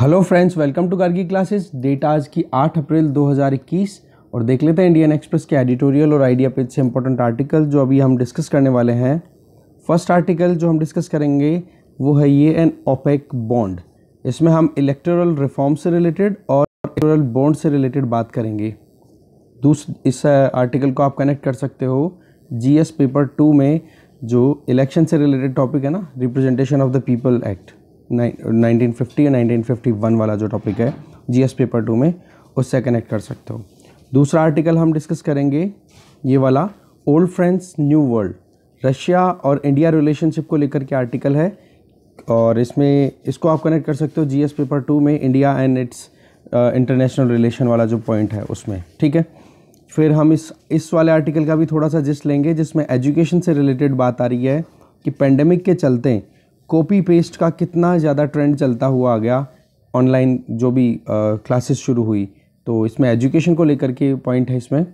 hello friends welcome to Gargi classes date आज की 8 April 2021 और देख लेते हैं इंडियन एक्सप्रेस के एडिटोरियल और आइडिया पेज से इंपॉर्टेंट आर्टिकल जो अभी हम डिस्कस करने वाले हैं फर्स्ट आर्टिकल जो हम डिस्कस करेंगे वो है ये एन ओपेक बॉन्ड इसमें हम इलेक्टोरल रिफॉर्म से रिलेटेड और इलेक्टोरल बॉन्ड से रिलेटेड बात करेंगे दूस इस आर्टिकल को आप कनेक्ट कर सकते हो जी पेपर टू में जो इलेक्शन से रिलेटेड टॉपिक है ना representation of the people act nineteen fifty या नाइनटीन फिफ्टी वन वाला जो टॉपिक है जीएस पेपर टू में उससे कनेक्ट कर सकते हो दूसरा आर्टिकल हम डिस्कस करेंगे ये वाला old friends new world Russia और इंडिया रिलेशनशिप को लेकर के आर्टिकल है और इसमें इसको आप कनेक्ट कर सकते हो जी पेपर टू में India and its international relation वाला जो पॉइंट है उसमें ठीक है फिर हम इस इस वाले आर्टिकल का भी थोड़ा सा जिस्ट लेंगे जिसमें एजुकेशन से रिलेटेड बात आ रही है कि पेंडेमिक के चलते कॉपी पेस्ट का कितना ज़्यादा ट्रेंड चलता हुआ आ गया ऑनलाइन जो भी क्लासेस शुरू हुई तो इसमें एजुकेशन को लेकर के पॉइंट है इसमें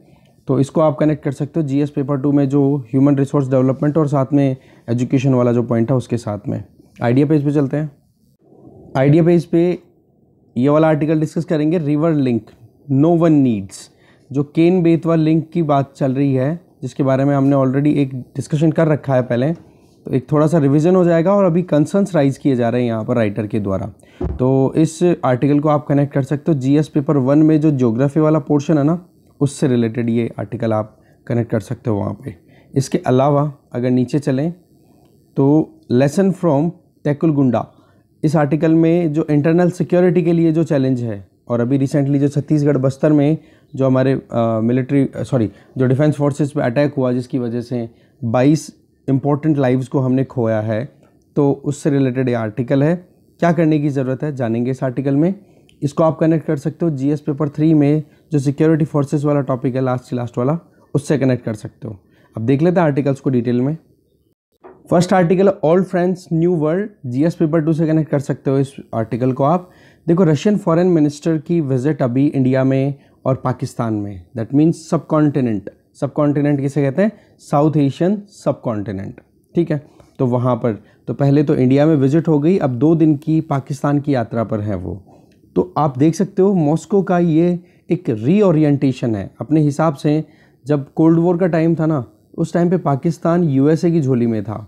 तो इसको आप कनेक्ट कर सकते हो जीएस पेपर टू में जो ह्यूमन रिसोर्स डेवलपमेंट और साथ में एजुकेशन वाला जो पॉइंट है उसके साथ में आइडिया पेज पे चलते हैं आइडिया पेज पे ये वाला आर्टिकल डिस्कस करेंगे river link no one needs जो केन बेतवा लिंक की बात चल रही है जिसके बारे में हमने ऑलरेडी एक डिस्कशन कर रखा है पहले तो एक थोड़ा सा रिविज़न हो जाएगा और अभी कंसर्न्स राइज किए जा रहे हैं यहाँ पर राइटर के द्वारा तो इस आर्टिकल को आप कनेक्ट कर सकते हो जीएस पेपर वन में जो जोग्राफी वाला पोर्शन है ना उससे रिलेटेड ये आर्टिकल आप कनेक्ट कर सकते हो वहाँ पे इसके अलावा अगर नीचे चलें तो लेसन फ्रॉम तेकुलगुंडा इस आर्टिकल में जो इंटरनल सिक्योरिटी के लिए जो चैलेंज है और अभी रिसेंटली जो छत्तीसगढ़ बस्तर में जो हमारे मिलिट्री सॉरी जो डिफेंस फोर्सेस पे अटैक हुआ जिसकी वजह से 22 इम्पोर्टेंट लाइव्स को हमने खोया है तो उससे रिलेटेड ये आर्टिकल है क्या करने की ज़रूरत है जानेंगे इस आर्टिकल में इसको आप कनेक्ट कर सकते हो जीएस पेपर थ्री में जो सिक्योरिटी फोर्सेस वाला टॉपिक है लास्ट लास्ट वाला उससे कनेक्ट कर सकते हो अब देख लेते हैं आर्टिकल्स को डिटेल में first article all friends new world GS paper two से कनेक्ट कर सकते हो इस आर्टिकल को आप देखो रशियन फॉरन मिनिस्टर की विजिट अभी इंडिया में और पाकिस्तान में that means subcontinent subcontinent किसे कहते हैं साउथ एशियन सब कॉन्टिनेंट ठीक है तो वहाँ पर तो पहले तो इंडिया में विजिट हो गई अब दो दिन की पाकिस्तान की यात्रा पर है वो तो आप देख सकते हो मॉस्को का ये एक रीओरिएंटेशन है अपने हिसाब से जब कोल्ड वॉर का टाइम था ना उस टाइम पे पाकिस्तान यूएसए की झोली में था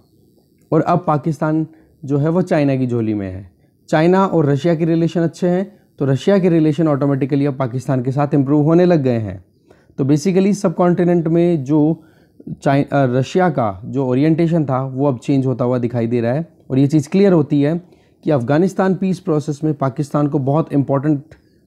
और अब पाकिस्तान जो है वो चाइना की झोली में है चाइना और रशिया के रिलेशन अच्छे हैं तो रशिया के रिलेशन ऑटोमेटिकली अब पाकिस्तान के साथ इम्प्रूव होने लग गए हैं तो बेसिकली सब कॉन्टिनेंट में जो चाइना रशिया uh, का जो ओरिएंटेशन था वो अब चेंज होता हुआ दिखाई दे रहा है और ये चीज़ क्लियर होती है कि अफ़गानिस्तान पीस प्रोसेस में पाकिस्तान को बहुत इंपॉर्टेंट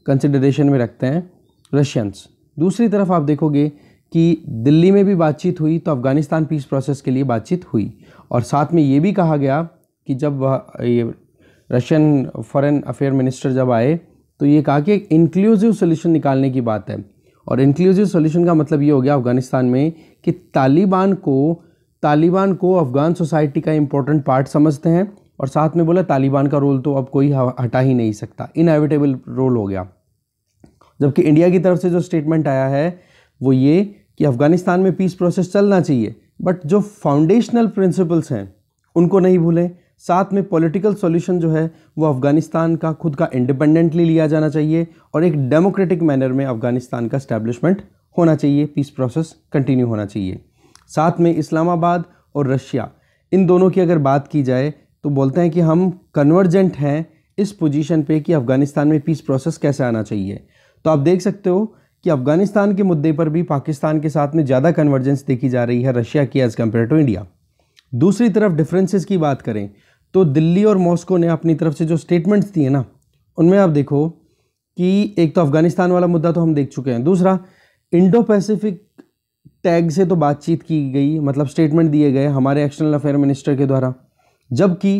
कंसिडरेशन में रखते हैं रशियंस दूसरी तरफ आप देखोगे कि दिल्ली में भी बातचीत हुई तो अफ़गानिस्तान पीस प्रोसेस के लिए बातचीत हुई और साथ में ये भी कहा गया कि जब uh, ये रशियन फॉरेन अफेयर मिनिस्टर जब आए तो ये कहा कि एक इंक्लूसिव सोल्यूशन निकालने की बात है और इंक्लूसिव सोल्यूशन का मतलब ये हो गया अफ़गानिस्तान में कि तालिबान को तालिबान को अफ़गान सोसाइटी का इम्पोर्टेंट पार्ट समझते हैं और साथ में बोला तालिबान का रोल तो अब कोई हटा ही नहीं सकता इनएविटेबल रोल हो गया जबकि इंडिया की तरफ से जो स्टेटमेंट आया है वो ये कि अफ़गानिस्तान में पीस प्रोसेस चलना चाहिए बट जो फाउंडेशनल प्रिंसिपल्स हैं उनको नहीं भूलें साथ में पॉलिटिकल सॉल्यूशन जो है वो अफ़गानिस्तान का खुद का इंडिपेंडेंटली लिया जाना चाहिए और एक डेमोक्रेटिक मैनर में अफ़गानिस्तान का स्टैब्लिशमेंट होना चाहिए पीस प्रोसेस कंटिन्यू होना चाहिए साथ में इस्लामाबाद और रशिया इन दोनों की अगर बात की जाए तो बोलते हैं कि हम कन्वर्जेंट हैं इस पोजीशन पे कि अफ़गानिस्तान में पीस प्रोसेस कैसे आना चाहिए तो आप देख सकते हो कि अफ़गानिस्तान के मुद्दे पर भी पाकिस्तान के साथ में ज़्यादा कन्वर्जेंस देखी जा रही है रशिया की एज़ कम्पेयर टू इंडिया दूसरी तरफ डिफरेंसेस की बात करें तो दिल्ली और मॉस्को ने अपनी तरफ से जो स्टेटमेंट्स दिए ना उनमें आप देखो कि एक तो अफ़गानिस्तान वाला मुद्दा तो हम देख चुके हैं दूसरा इंडो पैसिफिक टैग से तो बातचीत की गई मतलब स्टेटमेंट दिए गए हमारे एक्सटर्नल अफेयर मिनिस्टर के द्वारा जबकि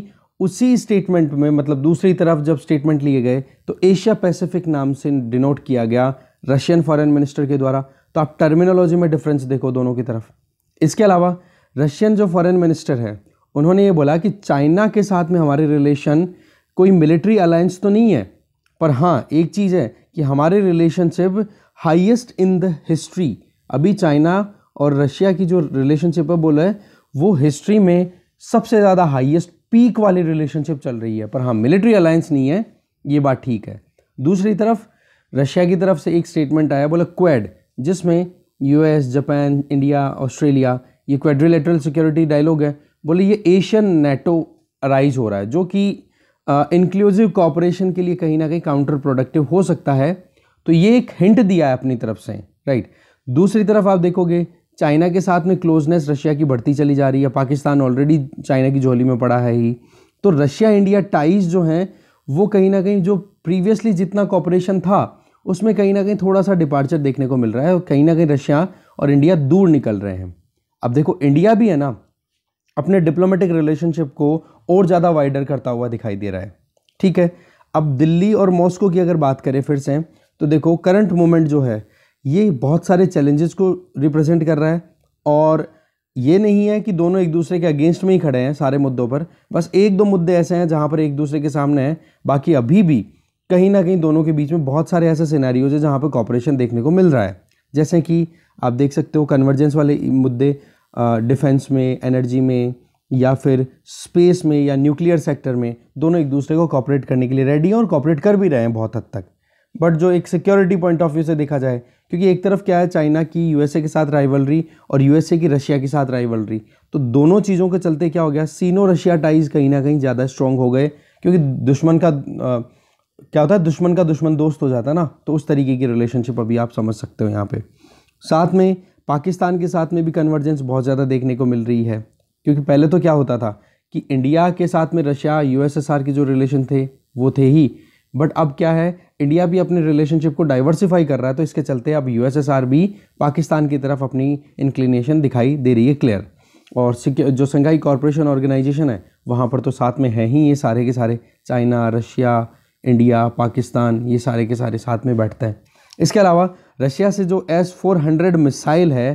उसी स्टेटमेंट में मतलब दूसरी तरफ जब स्टेटमेंट लिए गए तो एशिया पैसिफिक नाम से डिनोट किया गया रशियन फॉरेन मिनिस्टर के द्वारा तो आप टर्मिनोलॉजी में डिफरेंस देखो दोनों की तरफ इसके अलावा रशियन जो फॉरेन मिनिस्टर है उन्होंने ये बोला कि चाइना के साथ में हमारे रिलेशन कोई मिलिट्री अलायंस तो नहीं है पर हाँ एक चीज़ है कि हमारे relationship highest in the history अभी चाइना और रशिया की जो रिलेशनशिप है बोला है वो हिस्ट्री में सबसे ज़्यादा हाईएस्ट पीक वाली रिलेशनशिप चल रही है पर हाँ मिलिट्री अलायंस नहीं है ये बात ठीक है दूसरी तरफ रशिया की तरफ से एक स्टेटमेंट आया बोला क्वेड जिसमें यूएस जापान इंडिया ऑस्ट्रेलिया ये क्वेड्रिलेटरल सिक्योरिटी डायलॉग है बोले ये एशियन नेटो राइज हो रहा है जो कि इंक्लूसिव कॉपरेशन के लिए कहीं ना कहीं काउंटर प्रोडक्टिव हो सकता है तो ये एक हिंट दिया है अपनी तरफ से राइट दूसरी तरफ आप देखोगे चाइना के साथ में क्लोजनेस रशिया की बढ़ती चली जा रही है पाकिस्तान ऑलरेडी चाइना की झोली में पड़ा है ही तो रशिया इंडिया टाइज जो हैं वो कहीं ना कहीं जो प्रीवियसली जितना कॉपरेशन था उसमें कहीं ना कहीं थोड़ा सा डिपार्चर देखने को मिल रहा है और कहीं ना कहीं रशिया और इंडिया दूर निकल रहे हैं अब देखो इंडिया भी है ना अपने डिप्लोमेटिक रिलेशनशिप को और ज़्यादा वाइडर करता हुआ दिखाई दे रहा है ठीक है अब दिल्ली और मॉस्को की अगर बात करें फिर से तो देखो करंट मोमेंट जो है ये बहुत सारे चैलेंजेस को रिप्रेजेंट कर रहा है और ये नहीं है कि दोनों एक दूसरे के अगेंस्ट में ही खड़े हैं सारे मुद्दों पर बस एक दो मुद्दे ऐसे हैं जहाँ पर एक दूसरे के सामने हैं बाकी अभी भी कहीं ना कहीं दोनों के बीच में बहुत सारे ऐसे सिनेरियोज हैं जहाँ पर कॉपरेशन देखने को मिल रहा है जैसे कि आप देख सकते हो कन्वर्जेंस वाले मुद्दे डिफेंस में एनर्जी में या फिर स्पेस में या न्यूक्लियर सेक्टर में दोनों एक दूसरे को कॉपरेट करने के लिए रेडी हैं और कॉपरेट कर भी रहे हैं बहुत हद तक बट जो एक सिक्योरिटी पॉइंट ऑफ व्यू से देखा जाए क्योंकि एक तरफ क्या है चाइना की यूएसए के साथ राइवलरी और यूएसए की रशिया के साथ राइवलरी तो दोनों चीज़ों के चलते क्या हो गया सीनो रशिया टाइज कहीं ना कहीं ज़्यादा स्ट्रॉन्ग हो गए क्योंकि दुश्मन का आ, क्या होता है दुश्मन का दुश्मन दोस्त हो जाता है ना तो उस तरीके की रिलेशनशिप अभी आप समझ सकते हो यहाँ पे साथ में पाकिस्तान के साथ में भी कन्वर्जेंस बहुत ज़्यादा देखने को मिल रही है क्योंकि पहले तो क्या होता था कि इंडिया के साथ में रशिया यूएसएसआर के जो रिलेशन थे वो थे ही बट अब क्या है इंडिया भी अपने रिलेशनशिप को डाइवर्सिफाई कर रहा है तो इसके चलते अब यूएसएसआर भी पाकिस्तान की तरफ अपनी इंक्लिनेशन दिखाई दे रही है क्लियर और जो संघाई कॉरपोरेशन ऑर्गेनाइजेशन है वहाँ पर तो साथ में है ही ये सारे के सारे चाइना रशिया इंडिया पाकिस्तान ये सारे के सारे साथ में बैठते हैं इसके अलावा रशिया से जो एस फोर हंड्रेड मिसाइल है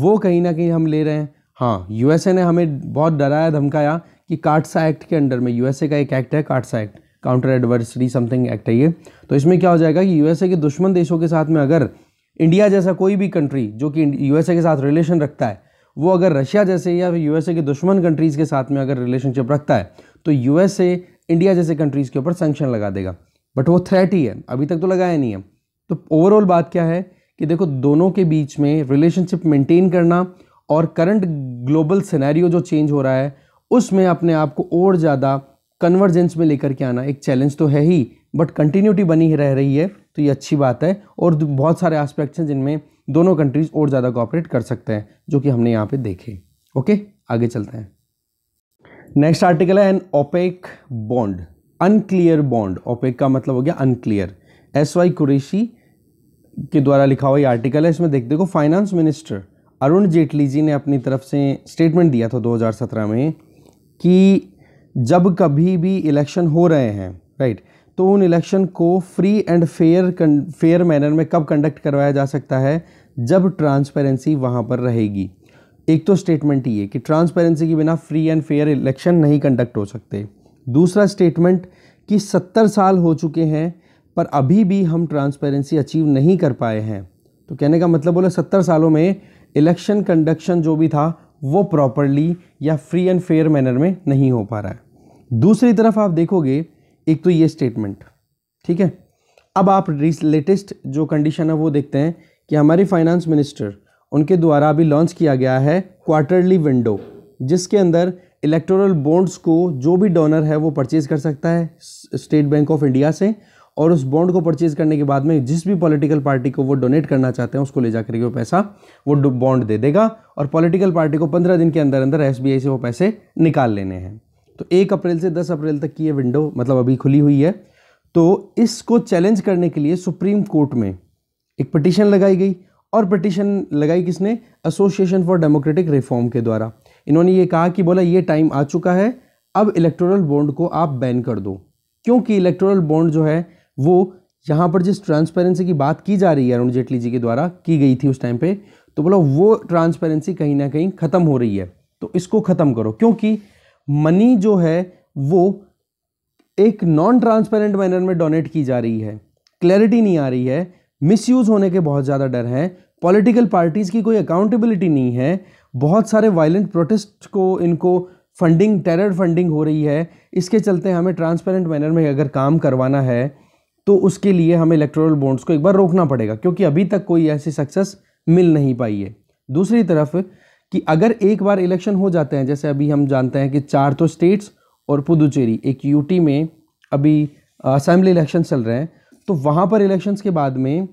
वो कहीं ना कहीं हम ले रहे हैं हाँ यूएसए ने हमें बहुत डराया धमकाया कि काटसा एक्ट के अंडर में यूएसए का एक एक्ट है CAATSA act counter adversary something act है ये तो इसमें क्या हो जाएगा कि यूएसए के दुश्मन देशों के साथ में अगर इंडिया जैसा कोई भी कंट्री जो कि यूएसए के साथ रिलेशन रखता है वो अगर रशिया जैसे या यूएसए के दुश्मन कंट्रीज़ के साथ में अगर रिलेशनशिप रखता है तो यूएसए इंडिया जैसे कंट्रीज़ के ऊपर सेंक्शन लगा देगा बट वो थ्रेट ही है अभी तक तो लगाया नहीं है तो ओवरऑल बात क्या है कि देखो दोनों के बीच में रिलेशनशिप मेंटेन करना और करंट ग्लोबल सिनेरियो जो चेंज हो रहा है उसमें अपने आप को और ज़्यादा कन्वर्जेंस में लेकर के आना एक चैलेंज तो है ही बट कंटिन्यूटी बनी रह रही है तो ये अच्छी बात है और बहुत सारे आस्पेक्ट्स हैं जिनमें दोनों कंट्रीज़ और ज़्यादा कॉपरेट कर सकते हैं जो कि हमने यहाँ पर देखे ओके आगे चलते हैं नेक्स्ट आर्टिकल है an opaque bond unclear bond opaque का मतलब हो गया अनक्लियर एस वाई कुरेशी के द्वारा लिखा हुआ ये आर्टिकल है इसमें देख देखो फाइनेंस मिनिस्टर अरुण जेटली जी ने अपनी तरफ से स्टेटमेंट दिया था 2017 में कि जब कभी भी इलेक्शन हो रहे हैं राइट तो उन इलेक्शन को free and fair fair manner में कब कंडक्ट करवाया जा सकता है जब ट्रांसपेरेंसी वहाँ पर रहेगी एक तो स्टेटमेंट ये कि ट्रांसपेरेंसी के बिना फ्री एंड फेयर इलेक्शन नहीं कंडक्ट हो सकते दूसरा स्टेटमेंट कि सत्तर साल हो चुके हैं पर अभी भी हम ट्रांसपेरेंसी अचीव नहीं कर पाए हैं तो कहने का मतलब बोले सत्तर सालों में इलेक्शन कंडक्शन जो भी था वो प्रॉपरली या फ्री एंड फेयर मैनर में नहीं हो पा रहा है दूसरी तरफ आप देखोगे एक तो ये स्टेटमेंट ठीक है अब आप लेटेस्ट जो कंडीशन है वो देखते हैं कि हमारी फाइनेंस मिनिस्टर उनके द्वारा अभी लॉन्च किया गया है क्वार्टरली विंडो जिसके अंदर इलेक्टोरल बॉन्ड्स को जो भी डोनर है वो परचेज़ कर सकता है स्टेट बैंक ऑफ इंडिया से और उस बॉन्ड को परचेज करने के बाद में जिस भी पॉलिटिकल पार्टी को वो डोनेट करना चाहते हैं उसको ले जा करके वो पैसा वो बॉन्ड दे देगा और पॉलिटिकल पार्टी को पंद्रह दिन के अंदर अंदर एस से वो पैसे निकाल लेने हैं तो एक अप्रैल से दस अप्रैल तक की ये विंडो मतलब अभी खुली हुई है तो इसको चैलेंज करने के लिए सुप्रीम कोर्ट में एक पटिशन लगाई गई और पटिशन लगाई किसने एसोसिएशन फॉर डेमोक्रेटिक रिफॉर्म के द्वारा इन्होंने ये कहा कि बोला ये टाइम आ चुका है अब इलेक्टोरल बॉन्ड को आप बैन कर दो क्योंकि इलेक्टोरल बॉन्ड जो है वो यहाँ पर जिस ट्रांसपेरेंसी की बात की जा रही है अरुण जेटली जी के द्वारा की गई थी उस टाइम पे तो बोला वो ट्रांसपेरेंसी कहीं ना कहीं ख़त्म हो रही है तो इसको ख़त्म करो क्योंकि मनी जो है वो एक नॉन ट्रांसपेरेंट मैनर में डोनेट की जा रही है क्लैरिटी नहीं आ रही है मिसयूज़ होने के बहुत ज़्यादा डर हैं पॉलिटिकल पार्टीज़ की कोई अकाउंटेबिलिटी नहीं है बहुत सारे वायलेंट प्रोटेस्ट को इनको फंडिंग टेरर फंडिंग हो रही है इसके चलते हमें ट्रांसपेरेंट मैनर में अगर काम करवाना है तो उसके लिए हमें इलेक्ट्रोल बॉन्ड्स को एक बार रोकना पड़ेगा क्योंकि अभी तक कोई ऐसी सक्सेस मिल नहीं पाई है दूसरी तरफ कि अगर एक बार इलेक्शन हो जाते हैं जैसे अभी हम जानते हैं कि चार तो स्टेट्स और पुदुचेरी एक यूटी में अभी असेंबली इलेक्शन चल रहे हैं तो वहाँ पर इलेक्शंस के बाद में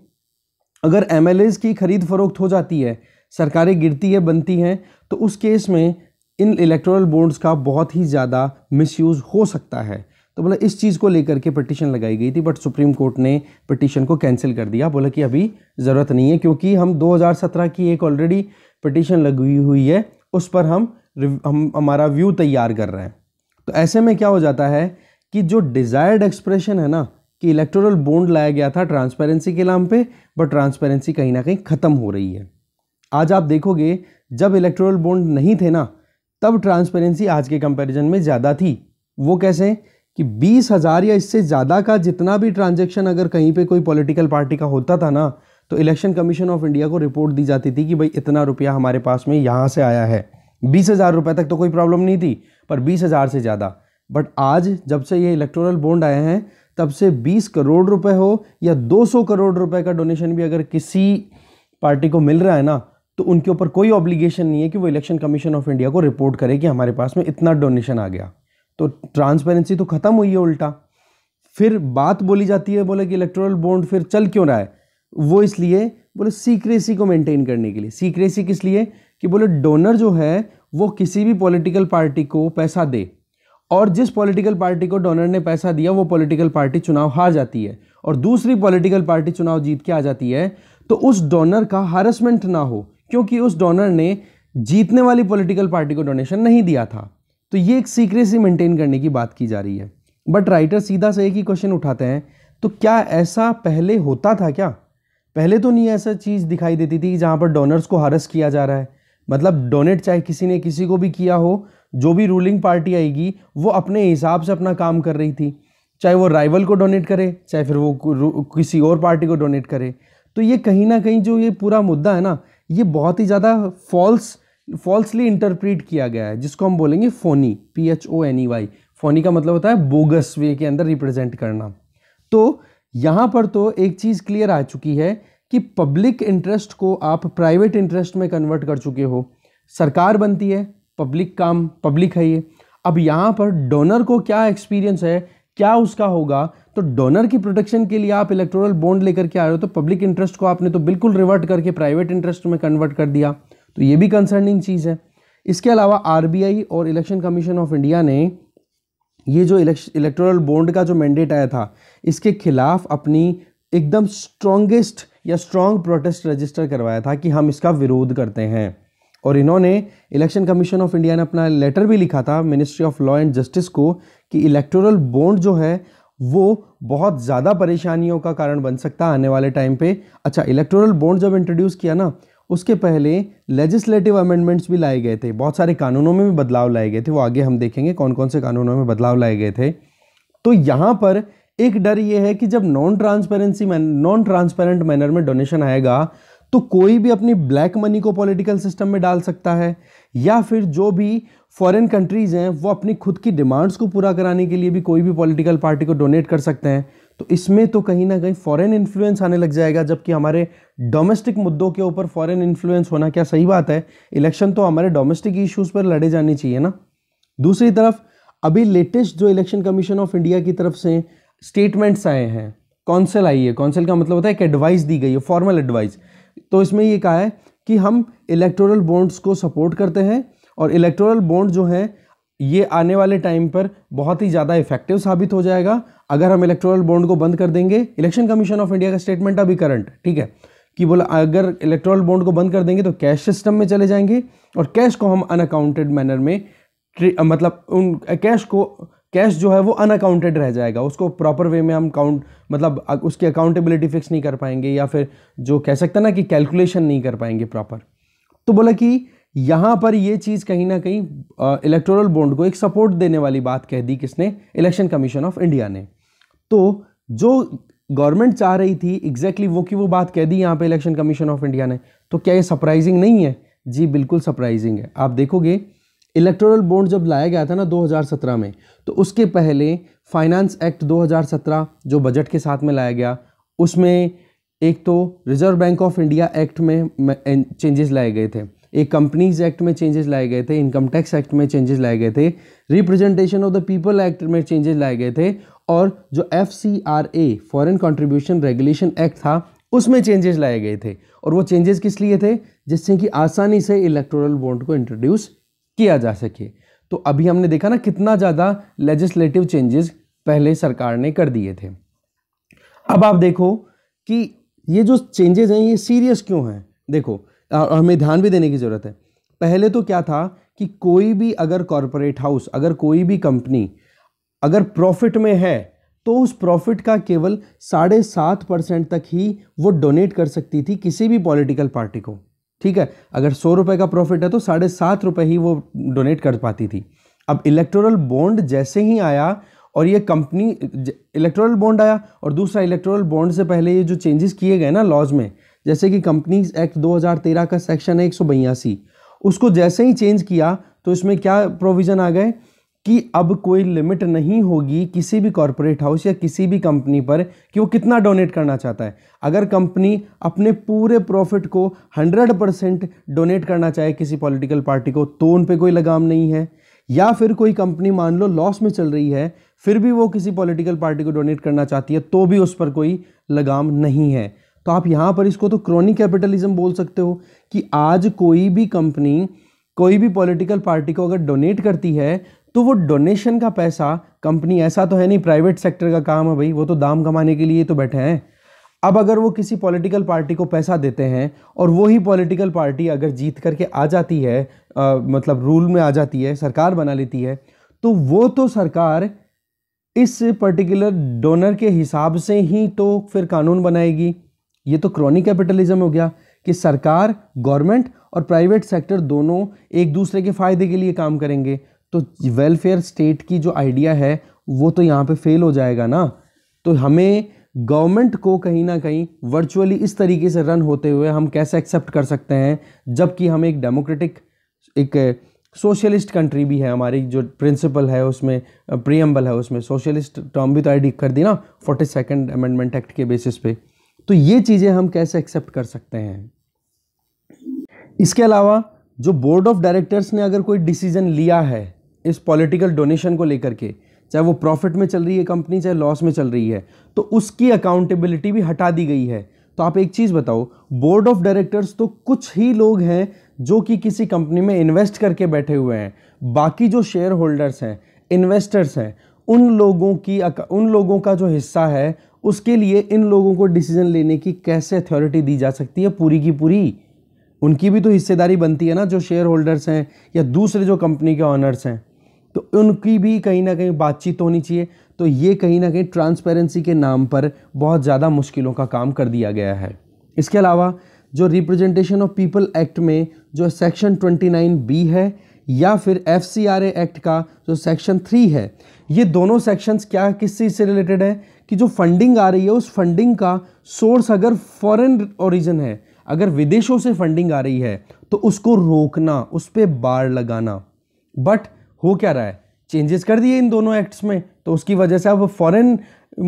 अगर एम की खरीद फरोख्त हो जाती है सरकारें गिरती है बनती हैं तो उस केस में इन इलेक्ट्रल बोर्ड्स का बहुत ही ज़्यादा मिसयूज़ हो सकता है तो बोला इस चीज़ को लेकर के पटिशन लगाई गई थी बट सुप्रीम कोर्ट ने पटिशन को कैंसिल कर दिया बोला कि अभी ज़रूरत नहीं है क्योंकि हम 2017 की एक ऑलरेडी पटिशन लगी हुई है उस पर हम हम हमारा व्यू तैयार कर रहे हैं तो ऐसे में क्या हो जाता है कि जो डिज़ायर्ड एक्सप्रेशन है ना कि इलेक्टोरल बोंड लाया गया था ट्रांसपेरेंसी के नाम पर बट ट्रांसपेरेंसी कहीं ना कहीं ख़त्म हो रही है आज आप देखोगे जब इलेक्टोरल बोंड नहीं थे ना तब ट्रांसपेरेंसी आज के कंपेरिजन में ज़्यादा थी वो कैसे कि बीस हज़ार या इससे ज़्यादा का जितना भी ट्रांजेक्शन अगर कहीं पे कोई पॉलिटिकल पार्टी का होता था ना तो इलेक्शन कमीशन ऑफ इंडिया को रिपोर्ट दी जाती थी कि भाई इतना रुपया हमारे पास में यहाँ से आया है बीस हज़ार रुपये तक तो कोई प्रॉब्लम नहीं थी पर बीस हज़ार से ज़्यादा बट आज जब से ये इलेक्टोरल बॉन्ड आए हैं तब से बीस करोड़ रुपये हो या दो सौ करोड़ रुपये का डोनेशन भी अगर किसी पार्टी को मिल रहा है ना तो उनके ऊपर कोई ऑब्लिगेशन नहीं है कि वो इलेक्शन कमीशन ऑफ इंडिया को रिपोर्ट करे कि हमारे पास में इतना डोनेशन आ गया तो ट्रांसपेरेंसी तो ख़त्म हुई है उल्टा फिर बात बोली जाती है बोले कि इलेक्ट्रोल बॉन्ड फिर चल क्यों रहा है वो इसलिए बोले सीक्रेसी को मेंटेन करने के लिए सीक्रेसी किस लिए कि बोले डोनर जो है वो किसी भी पॉलिटिकल पार्टी को पैसा दे और जिस पॉलिटिकल पार्टी को डोनर ने पैसा दिया वो पॉलिटिकल पार्टी चुनाव हार जाती है और दूसरी पॉलिटिकल पार्टी चुनाव जीत के आ जाती है तो उस डोनर का हारसमेंट ना हो क्योंकि उस डोनर ने जीतने वाली पॉलिटिकल पार्टी को डोनेशन नहीं दिया था तो ये एक सीक्रेसी मेंटेन करने की बात की जा रही है बट राइटर सीधा से एक ही क्वेश्चन उठाते हैं तो क्या ऐसा पहले होता था क्या पहले तो नहीं ऐसा चीज़ दिखाई देती थी कि जहाँ पर डोनर्स को हरस किया जा रहा है मतलब डोनेट चाहे किसी ने किसी को भी किया हो जो भी रूलिंग पार्टी आएगी वो अपने हिसाब से अपना काम कर रही थी चाहे वो राइवल को डोनेट करे चाहे फिर वो किसी और पार्टी को डोनेट करे तो ये कहीं ना कहीं जो ये पूरा मुद्दा है ना ये बहुत ही ज़्यादा फॉल्स फॉल्सली इंटरप्रीट किया गया है जिसको हम बोलेंगे phoney P H O N E Y phoney का मतलब होता है बोगस वे के अंदर रिप्रेजेंट करना तो यहाँ पर तो एक चीज़ क्लियर आ चुकी है कि पब्लिक इंटरेस्ट को आप प्राइवेट इंटरेस्ट में कन्वर्ट कर चुके हो सरकार बनती है पब्लिक काम पब्लिक है ये अब यहाँ पर डोनर को क्या एक्सपीरियंस है क्या उसका होगा तो डोनर की प्रोटेक्शन के लिए आप इलेक्टोरल बॉन्ड लेकर के आ रहे हो तो पब्लिक इंटरेस्ट को आपने तो बिल्कुल रिवर्ट करके प्राइवेट इंटरेस्ट में कन्वर्ट कर दिया तो ये भी कंसर्निंग चीज़ है इसके अलावा आरबीआई और इलेक्शन कमीशन ऑफ इंडिया ने ये जो इलेक्टोरल बोंड का जो मैंडेट आया था इसके खिलाफ अपनी एकदम स्ट्रॉन्गेस्ट या स्ट्रॉन्ग प्रोटेस्ट रजिस्टर करवाया था कि हम इसका विरोध करते हैं और इन्होंने इलेक्शन कमीशन ऑफ इंडिया ने अपना लेटर भी लिखा था ministry of law and justice को कि इलेक्टोरल बोंड जो है वो बहुत ज़्यादा परेशानियों का कारण बन सकता है आने वाले टाइम पे अच्छा इलेक्टोरल बोंड जब इंट्रोड्यूस किया ना उसके पहले लेजिस्लेटिव अमेंडमेंट्स भी लाए गए थे बहुत सारे कानूनों में भी बदलाव लाए गए थे वो आगे हम देखेंगे कौन कौन से कानूनों में बदलाव लाए गए थे तो यहाँ पर एक डर ये है कि जब non transparency non transparent manner में डोनेशन आएगा तो कोई भी अपनी ब्लैक मनी को पॉलिटिकल सिस्टम में डाल सकता है या फिर जो भी फॉरेन कंट्रीज़ हैं वो अपनी खुद की डिमांड्स को पूरा कराने के लिए भी कोई भी पॉलिटिकल पार्टी को डोनेट कर सकते हैं तो इसमें तो कहीं ना कहीं फॉरेन इन्फ्लुएंस आने लग जाएगा जबकि हमारे डोमेस्टिक मुद्दों के ऊपर फॉरेन इन्फ्लुएंस होना क्या सही बात है इलेक्शन तो हमारे डोमेस्टिक इश्यूज़ पर लड़े जाने चाहिए ना दूसरी तरफ अभी लेटेस्ट जो इलेक्शन कमीशन ऑफ इंडिया की तरफ से स्टेटमेंट्स आए हैं कौंसिल आई है कौंसिल का मतलब होता है एक एडवाइस दी गई है फॉर्मल एडवाइस तो इसमें ये कहा है कि हम इलेक्टोरल बॉन्ड्स को सपोर्ट करते हैं और इलेक्टोरल बॉन्ड जो है ये आने वाले टाइम पर बहुत ही ज़्यादा इफेक्टिव साबित हो जाएगा अगर हम इलेक्ट्रोल बॉन्ड को बंद कर देंगे इलेक्शन कमीशन ऑफ इंडिया का स्टेटमेंट अभी करंट ठीक है कि बोला अगर इलेक्ट्रोल बॉन्ड को बंद कर देंगे तो कैश सिस्टम में चले जाएंगे और कैश को हम अनअकाउंटेड मैनर में मतलब उन कैश को कैश जो है वो अनअकाउंटेड रह जाएगा उसको प्रॉपर वे में हम काउंट मतलब उसकी अकाउंटेबिलिटी फिक्स नहीं कर पाएंगे या फिर जो कह सकते ना कि कैलकुलेशन नहीं कर पाएंगे प्रॉपर तो बोला कि यहाँ पर ये चीज़ कहीं ना कहीं इलेक्टोरल बॉन्ड को एक सपोर्ट देने वाली बात कह दी किसने इलेक्शन कमीशन ऑफ इंडिया ने तो जो गवर्नमेंट चाह रही थी एग्जैक्टली exactly वो की वो बात कह दी यहाँ पे इलेक्शन कमीशन ऑफ इंडिया ने तो क्या ये सरप्राइजिंग नहीं है जी बिल्कुल सरप्राइजिंग है आप देखोगे इलेक्टोरल बोर्ड जब लाया गया था ना 2017 में तो उसके पहले फाइनेंस एक्ट 2017 जो बजट के साथ में लाया गया उसमें एक तो reserve bank of India act में चेंजेस लाए गए थे एक कंपनीज एक्ट में चेंजेस लाए गए थे इनकम टैक्स एक्ट में चेंजेस लाए गए थे representation of the people act में चेंजेस लाए गए थे और जो F C R A foreign contribution regulation act था उसमें चेंजेस लाए गए थे और वो चेंजेस किस लिए थे जिससे कि आसानी से इलेक्टोरल बॉन्ड को इंट्रोड्यूस किया जा सके तो अभी हमने देखा ना कितना ज़्यादा लेजिस्लेटिव चेंजेस पहले सरकार ने कर दिए थे अब आप देखो कि ये जो चेंजेस हैं ये सीरियस क्यों हैं देखो हमें ध्यान भी देने की ज़रूरत है पहले तो क्या था कि कोई भी अगर कॉरपोरेट हाउस अगर कोई भी कंपनी अगर प्रॉफिट में है तो उस प्रॉफिट का केवल साढ़े सात परसेंट तक ही वो डोनेट कर सकती थी किसी भी पॉलिटिकल पार्टी को ठीक है अगर सौ रुपये का प्रॉफिट है तो साढ़े सात रुपये ही वो डोनेट कर पाती थी अब इलेक्टोरल बॉन्ड जैसे ही आया और ये कंपनी इलेक्टोरल बॉन्ड आया और दूसरा इलेक्टोरल बॉन्ड से पहले ये जो चेंजेस किए गए ना लॉज में जैसे कि कंपनीज एक्ट 2013 का सेक्शन है एक उसको जैसे ही चेंज किया तो इसमें क्या प्रोविज़न आ गए कि अब कोई लिमिट नहीं होगी किसी भी कॉरपोरेट हाउस या किसी भी कंपनी पर कि वो कितना डोनेट करना चाहता है अगर कंपनी अपने पूरे प्रॉफिट को 100 परसेंट डोनेट करना चाहे किसी पॉलिटिकल पार्टी को तो उन पर कोई लगाम नहीं है या फिर कोई कंपनी मान लो लॉस में चल रही है फिर भी वो किसी पॉलिटिकल पार्टी को डोनेट करना चाहती है तो भी उस पर कोई लगाम नहीं है तो आप यहाँ पर इसको तो क्रोनी कैपिटलिज्म बोल सकते हो कि आज कोई भी कंपनी कोई भी पॉलिटिकल पार्टी को अगर डोनेट करती है तो वो डोनेशन का पैसा कंपनी ऐसा तो है नहीं प्राइवेट सेक्टर का काम है भाई वो तो दाम कमाने के लिए तो बैठे हैं अब अगर वो किसी पॉलिटिकल पार्टी को पैसा देते हैं और वही पॉलिटिकल पार्टी अगर जीत करके आ जाती है आ, मतलब रूल में आ जाती है सरकार बना लेती है तो वो तो सरकार इस पर्टिकुलर डोनर के हिसाब से ही तो फिर कानून बनाएगी ये तो क्रोनी कैपिटलिज्म हो गया कि सरकार गवर्नमेंट और प्राइवेट सेक्टर दोनों एक दूसरे के फ़ायदे के लिए काम करेंगे तो वेलफेयर स्टेट की जो आइडिया है वो तो यहाँ पे फेल हो जाएगा ना तो हमें गवर्नमेंट को कहीं ना कहीं वर्चुअली इस तरीके से रन होते हुए हम कैसे एक्सेप्ट कर सकते हैं जबकि हम एक डेमोक्रेटिक एक सोशलिस्ट कंट्री भी है हमारी जो प्रिंसिपल है उसमें प्रियम्बल है उसमें सोशलिस्ट टर्म भी तो एड कर दी ना फोर्टी सेकेंड अमेंडमेंट एक्ट के बेसिस पे तो ये चीज़ें हम कैसे एक्सेप्ट कर सकते हैं इसके अलावा जो बोर्ड ऑफ डायरेक्टर्स ने अगर कोई डिसीजन लिया है इस पॉलिटिकल डोनेशन को लेकर के चाहे वो प्रॉफिट में चल रही है कंपनी चाहे लॉस में चल रही है तो उसकी अकाउंटेबिलिटी भी हटा दी गई है तो आप एक चीज़ बताओ बोर्ड ऑफ डायरेक्टर्स तो कुछ ही लोग हैं जो कि किसी कंपनी में इन्वेस्ट करके बैठे हुए हैं बाकी जो शेयर होल्डर्स हैं इन्वेस्टर्स हैं उन लोगों की उन लोगों का जो हिस्सा है उसके लिए इन लोगों को डिसीजन लेने की कैसे अथॉरिटी दी जा सकती है पूरी की पूरी उनकी भी तो हिस्सेदारी बनती है ना जो शेयर होल्डर्स हैं या दूसरे जो कंपनी के ऑनर्स हैं तो उनकी भी कहीं ना कहीं बातचीत होनी चाहिए तो ये कहीं ना कहीं ट्रांसपेरेंसी के नाम पर बहुत ज़्यादा मुश्किलों का काम कर दिया गया है इसके अलावा जो रिप्रेजेंटेशन ऑफ पीपल एक्ट में जो सेक्शन 29 बी है या फिर एफ एक्ट का जो सेक्शन थ्री है ये दोनों सेक्शंस क्या किस चीज़ से रिलेटेड है कि जो फंडिंग आ रही है उस फंडिंग का सोर्स अगर फॉरेन ओरिजिन है अगर विदेशों से फंडिंग आ रही है तो उसको रोकना उस पर बाढ़ लगाना बट हो क्या रहा है चेंजेस कर दिए इन दोनों एक्ट्स में तो उसकी वजह से अब फॉरेन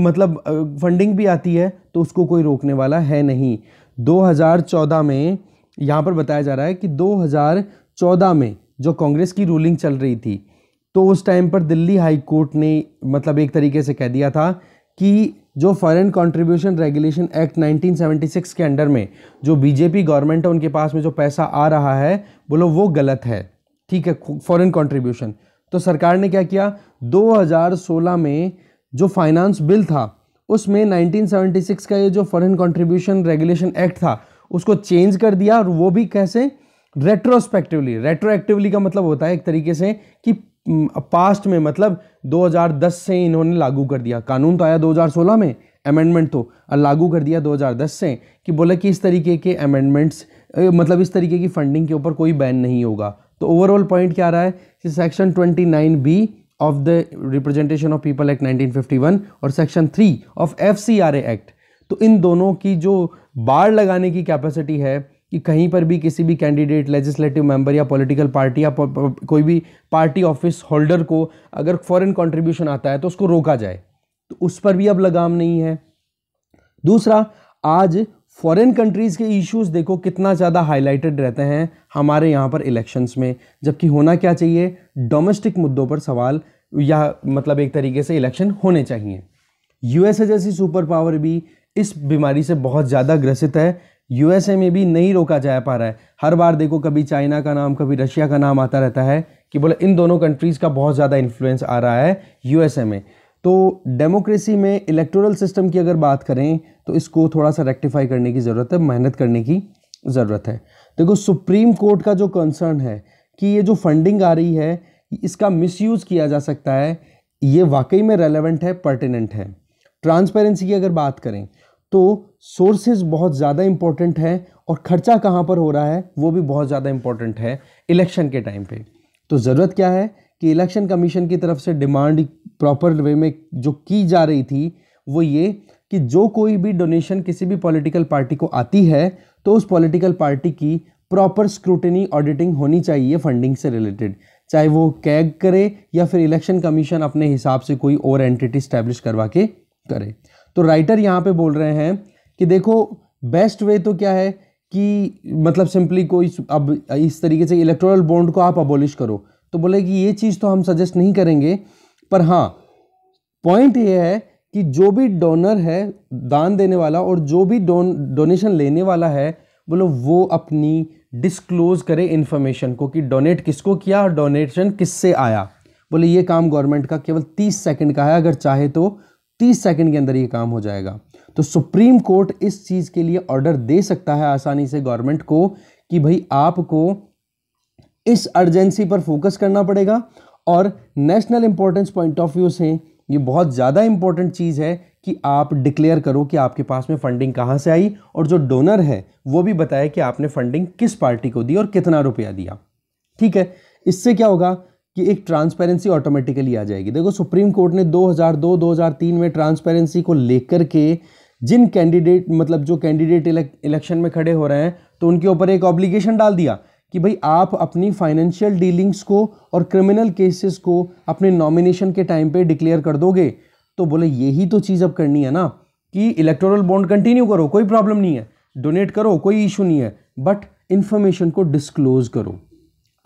मतलब फंडिंग भी आती है तो उसको कोई रोकने वाला है नहीं 2014 में यहाँ पर बताया जा रहा है कि 2014 में जो कांग्रेस की रूलिंग चल रही थी तो उस टाइम पर दिल्ली हाई कोर्ट ने मतलब एक तरीके से कह दिया था कि जो फॉरेन कंट्रीब्यूशन रेगुलेशन एक्ट 1976 के अंडर में जो बीजेपी गवर्नमेंट है उनके पास में जो पैसा आ रहा है बोलो वो गलत है ठीक है फॉरेन कंट्रीब्यूशन तो सरकार ने क्या किया 2016 में जो फाइनेंस बिल था उसमें 1976 का ये जो फॉरेन कंट्रीब्यूशन रेगुलेशन एक्ट था उसको चेंज कर दिया और वो भी कैसे रेट्रोस्पेक्टिवली रेट्रोएक्टिवली का मतलब होता है एक तरीके से कि पास्ट में मतलब 2010 से इन्होंने लागू कर दिया कानून तो आया 2016 में अमेंडमेंट तो लागू कर दिया 2010 से कि बोला कि इस तरीके के अमेंडमेंट्स मतलब इस तरीके की फंडिंग के ऊपर कोई बैन नहीं होगा तो ओवरऑल पॉइंट क्या रहा है section twenty nine B of the representation of people act 1951 और section three of F C R act तो इन दोनों की जो बाढ़ लगाने की कैपेसिटी है कि कहीं पर भी किसी भी कैंडिडेट लेजिस्लेटिव मेंबर या पॉलिटिकल पार्टी या कोई भी पार्टी ऑफिस होल्डर को अगर फॉरेन कंट्रीब्यूशन आता है तो उसको रोका जाए तो उस पर भी अब लगाम नहीं है दूसरा आज फॉरेन कंट्रीज़ के इश्यूज देखो कितना ज़्यादा हाईलाइटेड रहते हैं हमारे यहाँ पर इलेक्शंस में जबकि होना क्या चाहिए डोमेस्टिक मुद्दों पर सवाल या मतलब एक तरीके से इलेक्शन होने चाहिए यूएसए जैसी सुपर पावर भी इस बीमारी से बहुत ज़्यादा ग्रसित है यूएसए में भी नहीं रोका जा पा रहा है हर बार देखो कभी चाइना का नाम कभी रशिया का नाम आता रहता है कि बोले इन दोनों कंट्रीज़ का बहुत ज़्यादा इन्फ्लुएंस आ रहा है यूएसए में तो डेमोक्रेसी में इलेक्टोरल सिस्टम की अगर बात करें तो इसको थोड़ा सा रेक्टिफाई करने की ज़रूरत है मेहनत करने की ज़रूरत है देखो सुप्रीम कोर्ट का जो कंसर्न है कि ये जो फंडिंग आ रही है इसका मिसयूज़ किया जा सकता है ये वाकई में रेलेवेंट है पर्टिनेंट है ट्रांसपेरेंसी की अगर बात करें तो सोर्सेज बहुत ज़्यादा इम्पॉर्टेंट है और ख़र्चा कहाँ पर हो रहा है वो भी बहुत ज़्यादा इम्पॉर्टेंट है इलेक्शन के टाइम पे तो ज़रूरत क्या है कि इलेक्शन कमीशन की तरफ से डिमांड प्रॉपर वे में जो की जा रही थी वो ये कि जो कोई भी डोनेशन किसी भी पॉलिटिकल पार्टी को आती है तो उस पॉलिटिकल पार्टी की प्रॉपर स्क्रूटनी ऑडिटिंग होनी चाहिए फंडिंग से रिलेटेड चाहे वो कैग करे या फिर इलेक्शन कमीशन अपने हिसाब से कोई और एंटिटी स्टैब्लिश करवा के करे तो राइटर यहाँ पे बोल रहे हैं कि देखो बेस्ट वे तो क्या है कि मतलब सिंपली कोई अब इस तरीके से इलेक्टोरल बॉन्ड को आप अबोलिश करो तो बोले कि ये चीज़ तो हम सजेस्ट नहीं करेंगे पर हाँ पॉइंट ये है कि जो भी डोनर है दान देने वाला और जो भी डोन डोनेशन लेने वाला है बोलो वो अपनी डिस्क्लोज करे इन्फॉर्मेशन को कि डोनेट किसको किया और डोनेशन किससे आया बोले ये काम गवर्नमेंट का केवल तीस सेकंड का है अगर चाहे तो तीस सेकंड के अंदर ये काम हो जाएगा तो सुप्रीम कोर्ट इस चीज़ के लिए ऑर्डर दे सकता है आसानी से गवर्नमेंट को कि भाई आपको इस अर्जेंसी पर फोकस करना पड़ेगा और national importance point of view से ये बहुत ज़्यादा इंपॉर्टेंट चीज़ है कि आप डिक्लेयर करो कि आपके पास में फंडिंग कहाँ से आई और जो डोनर है वो भी बताए कि आपने फंडिंग किस पार्टी को दी और कितना रुपया दिया ठीक है इससे क्या होगा कि एक ट्रांसपेरेंसी ऑटोमेटिकली आ जाएगी देखो सुप्रीम कोर्ट ने 2002 2003 में ट्रांसपेरेंसी को लेकर के जिन कैंडिडेट मतलब जो कैंडिडेट इलेक्शन में खड़े हो रहे हैं तो उनके ऊपर एक ऑब्लिगेशन डाल दिया कि भाई आप अपनी फाइनेंशियल डीलिंग्स को और क्रिमिनल केसेस को अपने नॉमिनेशन के टाइम पे डिक्लेयर कर दोगे तो बोले यही तो चीज़ अब करनी है ना कि इलेक्टोरल बॉन्ड कंटिन्यू करो कोई प्रॉब्लम नहीं है डोनेट करो कोई इशू नहीं है बट इन्फॉर्मेशन को डिस्क्लोज करो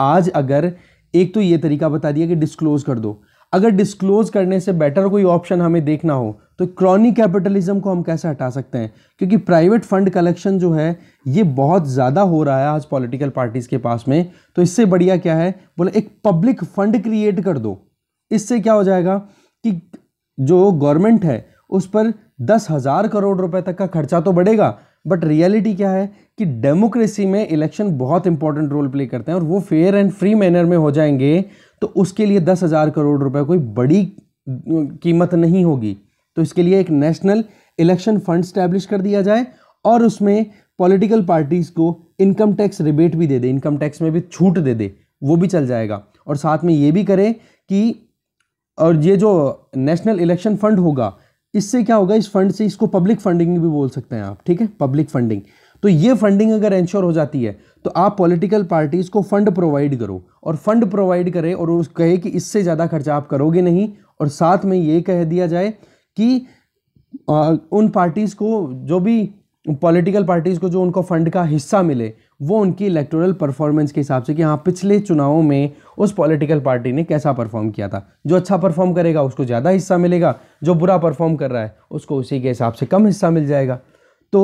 आज अगर एक तो ये तरीका बता दिया कि डिस्क्लोज कर दो अगर डिस्क्लोज करने से बेटर कोई ऑप्शन हमें देखना हो तो क्रॉनी कैपिटलिज्म को हम कैसे हटा सकते हैं क्योंकि प्राइवेट फंड कलेक्शन जो है ये बहुत ज़्यादा हो रहा है आज पॉलिटिकल पार्टीज़ के पास में तो इससे बढ़िया क्या है बोले एक पब्लिक फंड क्रिएट कर दो इससे क्या हो जाएगा कि जो गवर्नमेंट है उस पर दस हज़ार करोड़ रुपए तक का खर्चा तो बढ़ेगा बट रियलिटी क्या है कि डेमोक्रेसी में इलेक्शन बहुत इंपॉर्टेंट रोल प्ले करते हैं और वो फेयर एंड फ्री मैनर में हो जाएंगे तो उसके लिए दस हज़ार करोड़ रुपए कोई बड़ी कीमत नहीं होगी तो इसके लिए एक नेशनल इलेक्शन फंड स्टैब्लिश कर दिया जाए और उसमें पॉलिटिकल पार्टीज़ को इनकम टैक्स रिबेट भी दे दे इनकम टैक्स में भी छूट दे दे वो भी चल जाएगा और साथ में ये भी करें कि और ये जो नेशनल इलेक्शन फंड होगा इससे क्या होगा इस फंड से इसको पब्लिक फंडिंग भी बोल सकते हैं आप ठीक है पब्लिक फंडिंग तो ये फंडिंग अगर इंश्योर हो जाती है तो आप पॉलिटिकल पार्टीज़ को फंड प्रोवाइड करो और फंड प्रोवाइड करें और उस कहे कि इससे ज़्यादा खर्चा आप करोगे नहीं और साथ में ये कह दिया जाए कि उन पार्टीज़ को जो भी पॉलिटिकल पार्टीज़ को जो उनको फंड का हिस्सा मिले वो उनकी इलेक्टोरल परफॉर्मेंस के हिसाब से कि हाँ पिछले चुनावों में उस पॉलिटिकल पार्टी ने कैसा परफॉर्म किया था जो अच्छा परफॉर्म करेगा उसको ज़्यादा हिस्सा मिलेगा जो बुरा परफॉर्म कर रहा है उसको उसी के हिसाब से कम हिस्सा मिल जाएगा तो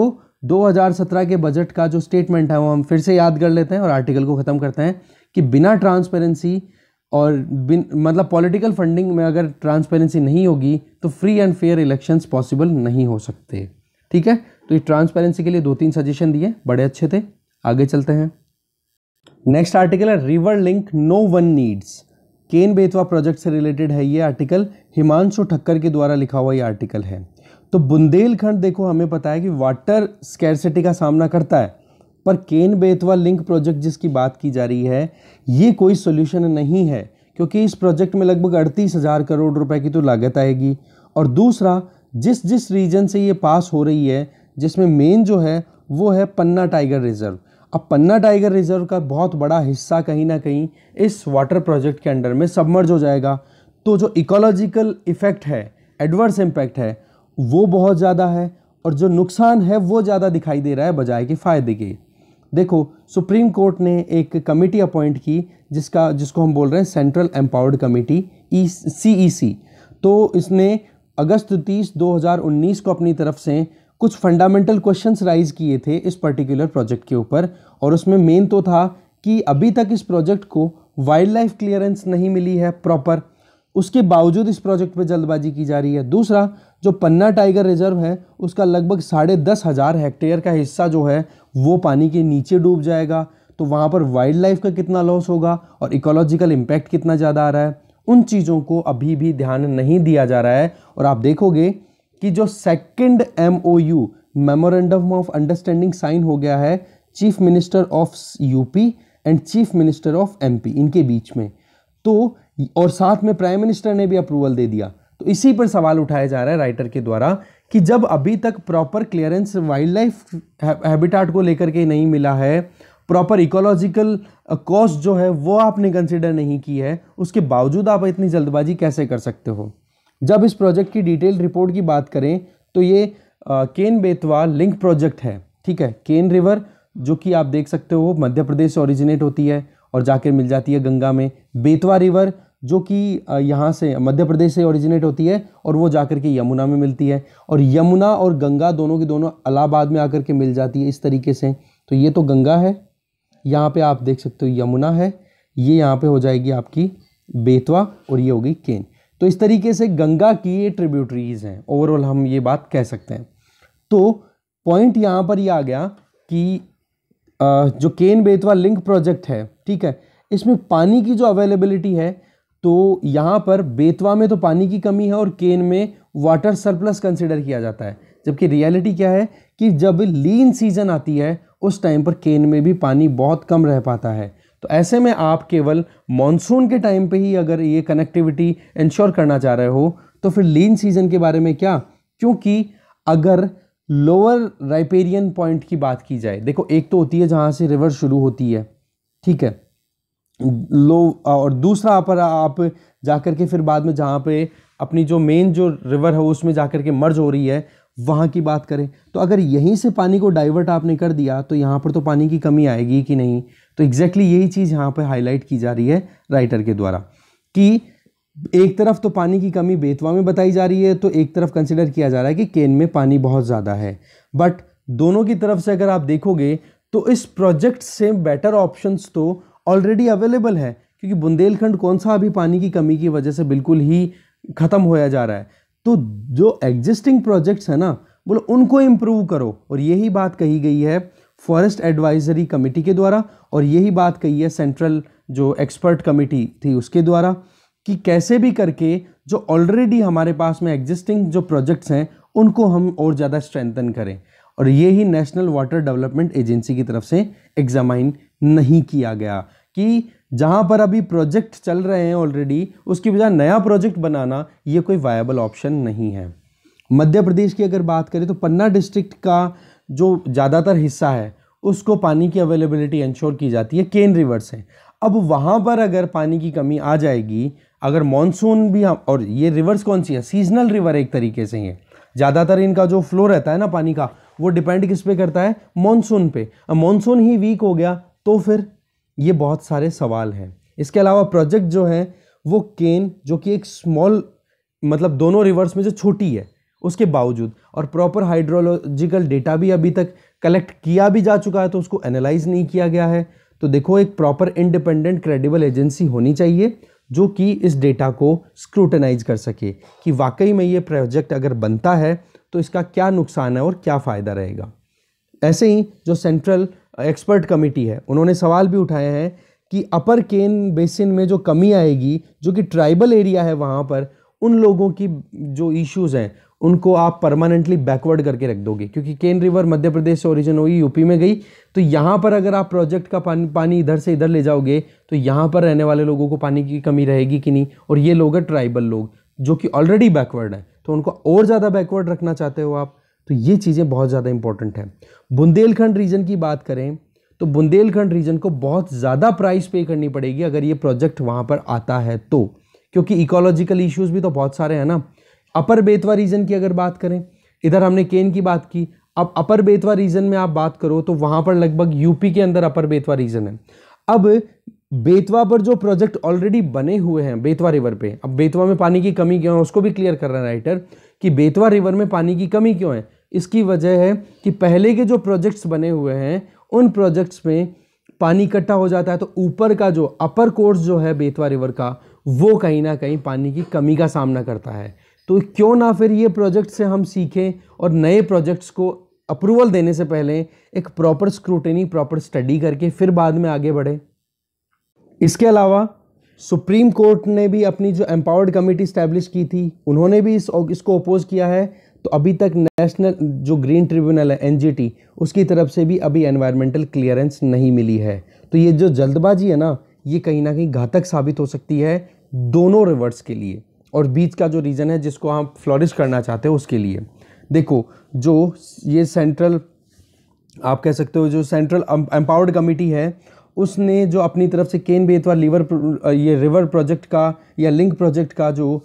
2017 के बजट का जो स्टेटमेंट है वो हम फिर से याद कर लेते हैं और आर्टिकल को ख़त्म करते हैं कि बिना ट्रांसपेरेंसी और बिन मतलब पॉलिटिकल फंडिंग में अगर ट्रांसपेरेंसी नहीं होगी तो free and fair elections possible नहीं हो सकते ठीक है तो ये ट्रांसपेरेंसी के लिए दो तीन सजेशन दिए बड़े अच्छे थे आगे चलते हैं नेक्स्ट आर्टिकल है river link no one needs Ken Betwa project से रिलेटेड है ये आर्टिकल हिमांशु ठक्कर के द्वारा लिखा हुआ ये आर्टिकल है तो बुंदेलखंड देखो हमें पता है कि वाटर स्कैरसिटी का सामना करता है पर केन बेतवा लिंक प्रोजेक्ट जिसकी बात की जा रही है ये कोई सोल्यूशन नहीं है क्योंकि इस प्रोजेक्ट में लगभग अड़तीस हज़ार करोड़ रुपए की तो लागत आएगी और दूसरा जिस जिस रीजन से ये पास हो रही है जिसमें मेन जो है वो है पन्ना टाइगर रिजर्व अब पन्ना टाइगर रिजर्व का बहुत बड़ा हिस्सा कहीं ना कहीं इस वाटर प्रोजेक्ट के अंडर में सबमर्ज हो जाएगा तो जो इकोलॉजिकल इफ़ेक्ट है एडवर्स इम्पैक्ट है वो बहुत ज़्यादा है और जो नुकसान है वो ज़्यादा दिखाई दे रहा है बजाय के फ़ायदे के देखो सुप्रीम कोर्ट ने एक कमेटी अपॉइंट की जिसका जिसको हम बोल रहे हैं central empowered committee C E C सी तो इसने अगस्त तीस 2019 को अपनी तरफ से कुछ फंडामेंटल क्वेश्चंस राइज किए थे इस पर्टिकुलर प्रोजेक्ट के ऊपर और उसमें मेन तो था कि अभी तक इस प्रोजेक्ट को वाइल्ड लाइफ क्लियरेंस नहीं मिली है प्रॉपर उसके बावजूद इस प्रोजेक्ट पर जल्दबाजी की जा रही है दूसरा जो पन्ना टाइगर रिजर्व है उसका लगभग साढ़े दस हज़ार हेक्टेयर का हिस्सा जो है वो पानी के नीचे डूब जाएगा तो वहाँ पर वाइल्ड लाइफ का कितना लॉस होगा और इकोलॉजिकल इम्पैक्ट कितना ज़्यादा आ रहा है उन चीज़ों को अभी भी ध्यान नहीं दिया जा रहा है और आप देखोगे कि जो second M O U memorandum of understanding sign हो गया है chief minister of UP and chief minister of MP इनके बीच में तो और साथ में प्राइम मिनिस्टर ने भी अप्रूवल दे दिया तो इसी पर सवाल उठाया जा रहा है राइटर के द्वारा कि जब अभी तक proper clearance wildlife habitat को लेकर के नहीं मिला है प्रॉपर इकोलॉजिकल कॉस्ट जो है वो आपने कंसिडर नहीं की है उसके बावजूद आप इतनी जल्दबाजी कैसे कर सकते हो जब इस प्रोजेक्ट की डिटेल रिपोर्ट की बात करें तो ये आ, uh, Ken Betwa link project है ठीक है केन रिवर जो कि आप देख सकते हो मध्य प्रदेश से ओरिजिनेट होती है और जाकर मिल जाती है गंगा में बेतवा रिवर जो कि यहाँ से मध्य प्रदेश से ओरिजिनेट होती है और वो जाकर के यमुना में मिलती है और यमुना और गंगा दोनों की दोनों अलाहाबाद में आकर के मिल जाती है इस तरीके से तो ये तो गंगा है यहाँ पे आप देख सकते हो यमुना है ये यहाँ पे हो जाएगी आपकी बेतवा और ये होगी केन तो इस तरीके से गंगा की ये ट्रिब्यूटरीज हैं ओवरऑल हम ये बात कह सकते हैं तो पॉइंट यहाँ पर ये यह आ गया कि जो केन बेतवा लिंक प्रोजेक्ट है ठीक है इसमें पानी की जो अवेलेबिलिटी है तो यहाँ पर बेतवा में तो पानी की कमी है और केन में वाटर सरप्लस कंसिडर किया जाता है जबकि रियलिटी क्या है कि जब लीन सीजन आती है उस टाइम पर केन में भी पानी बहुत कम रह पाता है तो ऐसे में आप केवल मानसून के टाइम पे ही अगर ये कनेक्टिविटी इंश्योर करना चाह रहे हो तो फिर लीन सीजन के बारे में क्या क्योंकि अगर लोअर राइपेरियन पॉइंट की बात की जाए देखो एक तो होती है जहाँ से रिवर शुरू होती है ठीक है लो और दूसरा पर आप जा कर के फिर बाद में जहाँ पे अपनी जो मेन जो रिवर है उसमें जा कर के मर्ज हो रही है वहाँ की बात करें तो अगर यहीं से पानी को डाइवर्ट आपने कर दिया तो यहाँ पर तो पानी की कमी आएगी कि नहीं तो एग्जैक्टली exactly यही चीज़ यहाँ पर हाईलाइट की जा रही है राइटर के द्वारा कि एक तरफ तो पानी की कमी बेतवा में बताई जा रही है तो एक तरफ कंसिडर किया जा रहा है कि केन में पानी बहुत ज़्यादा है बट दोनों की तरफ से अगर आप देखोगे तो इस प्रोजेक्ट से बेटर ऑप्शंस तो ऑलरेडी अवेलेबल है क्योंकि बुंदेलखंड कौन सा अभी पानी की कमी की वजह से बिल्कुल ही ख़त्म होया जा रहा है तो जो एग्जिस्टिंग प्रोजेक्ट्स हैं ना बोलो उनको इम्प्रूव करो और यही बात कही गई है फॉरेस्ट एडवाइजरी कमेटी के द्वारा और यही बात कही है सेंट्रल जो एक्सपर्ट कमेटी थी उसके द्वारा कि कैसे भी करके जो ऑलरेडी हमारे पास में एग्जिस्टिंग जो प्रोजेक्ट्स हैं उनको हम और ज़्यादा स्ट्रेंथन करें और ये ही नेशनल वाटर डेवलपमेंट एजेंसी की तरफ से एग्जामाइन नहीं किया गया कि जहाँ पर अभी प्रोजेक्ट चल रहे हैं ऑलरेडी उसकी बजाय नया प्रोजेक्ट बनाना ये कोई वायबल ऑप्शन नहीं है मध्य प्रदेश की अगर बात करें तो पन्ना डिस्ट्रिक्ट का जो ज़्यादातर हिस्सा है उसको पानी की अवेलेबिलिटी इंश्योर की जाती है केन रिवर से अब वहाँ पर अगर पानी की कमी आ जाएगी अगर मानसून भी हम और ये रिवर्स कौन सी है सीजनल रिवर एक तरीके से ही है ज़्यादातर इनका जो फ्लो रहता है ना पानी का वो डिपेंड किस पे करता है मॉनसून पे अब मॉनसून ही वीक हो गया तो फिर ये बहुत सारे सवाल हैं इसके अलावा प्रोजेक्ट जो है वो केन जो कि एक स्मॉल मतलब दोनों रिवर्स में जो छोटी है उसके बावजूद और प्रॉपर हाइड्रोलॉजिकल डेटा भी अभी तक कलेक्ट किया भी जा चुका है तो उसको एनालाइज नहीं किया गया है तो देखो एक प्रॉपर इंडिपेंडेंट क्रेडिबल एजेंसी होनी चाहिए जो कि इस डेटा को स्क्रूटनाइज कर सके कि वाकई में ये प्रोजेक्ट अगर बनता है तो इसका क्या नुकसान है और क्या फ़ायदा रहेगा ऐसे ही जो सेंट्रल एक्सपर्ट कमेटी है उन्होंने सवाल भी उठाए हैं कि अपर केन बेसिन में जो कमी आएगी जो कि ट्राइबल एरिया है वहाँ पर उन लोगों की जो इश्यूज़ हैं उनको आप परमानेंटली बैकवर्ड करके रख दोगे क्योंकि केन रिवर मध्य प्रदेश से ओरिजिन हुई यूपी में गई तो यहाँ पर अगर आप प्रोजेक्ट का पानी पानी इधर से इधर ले जाओगे तो यहाँ पर रहने वाले लोगों को पानी की कमी रहेगी कि नहीं और ये लोग हैं ट्राइबल लोग जो कि ऑलरेडी बैकवर्ड हैं तो उनको और ज़्यादा बैकवर्ड रखना चाहते हो आप तो ये चीज़ें बहुत ज़्यादा इंपॉर्टेंट हैं बुंदेलखंड रीजन की बात करें तो बुंदेलखंड रीजन को बहुत ज़्यादा प्राइस पे करनी पड़ेगी अगर ये प्रोजेक्ट वहाँ पर आता है तो क्योंकि इकोलॉजिकल इश्यूज भी तो बहुत सारे हैं ना अपर बेतवा रीजन की अगर बात करें इधर हमने केन की बात की अब अपर बेतवा रीजन में आप बात करो तो वहाँ पर लगभग यूपी के अंदर अपर बेतवा रीजन है अब बेतवा पर जो प्रोजेक्ट ऑलरेडी बने हुए हैं बेतवा रिवर पे अब बेतवा में पानी की कमी क्यों है उसको भी क्लियर कर रहा है राइटर कि बेतवा रिवर में पानी की कमी क्यों है इसकी वजह है कि पहले के जो प्रोजेक्ट्स बने हुए हैं उन प्रोजेक्ट्स में पानी इकट्ठा हो जाता है तो ऊपर का जो अपर कोर्स जो है बेतवा रिवर का वो कहीं ना कहीं पानी की कमी का सामना करता है तो क्यों ना फिर ये प्रोजेक्ट से हम सीखें और नए प्रोजेक्ट्स को अप्रूवल देने से पहले एक प्रॉपर स्क्रूटनी प्रॉपर स्टडी करके फिर बाद में आगे बढ़ें इसके अलावा सुप्रीम कोर्ट ने भी अपनी जो एम्पावर्ड कमेटी स्टैब्लिश की थी उन्होंने भी इस इसको अपोज किया है तो अभी तक नेशनल जो ग्रीन ट्रिब्यूनल है एनजीटी उसकी तरफ से भी अभी एनवायरमेंटल क्लियरेंस नहीं मिली है तो ये जो जल्दबाजी है ना ये कहीं ना कहीं घातक साबित हो सकती है दोनों रिवर्स के लिए और बीच का जो रीजन है जिसको आप फ्लोरिश करना चाहते हो उसके लिए देखो जो ये सेंट्रल आप कह सकते हो जो सेंट्रल एम्पावर्ड कमेटी है उसने जो अपनी तरफ से केन बेतवा लीवर ये रिवर प्रोजेक्ट का या लिंक प्रोजेक्ट का जो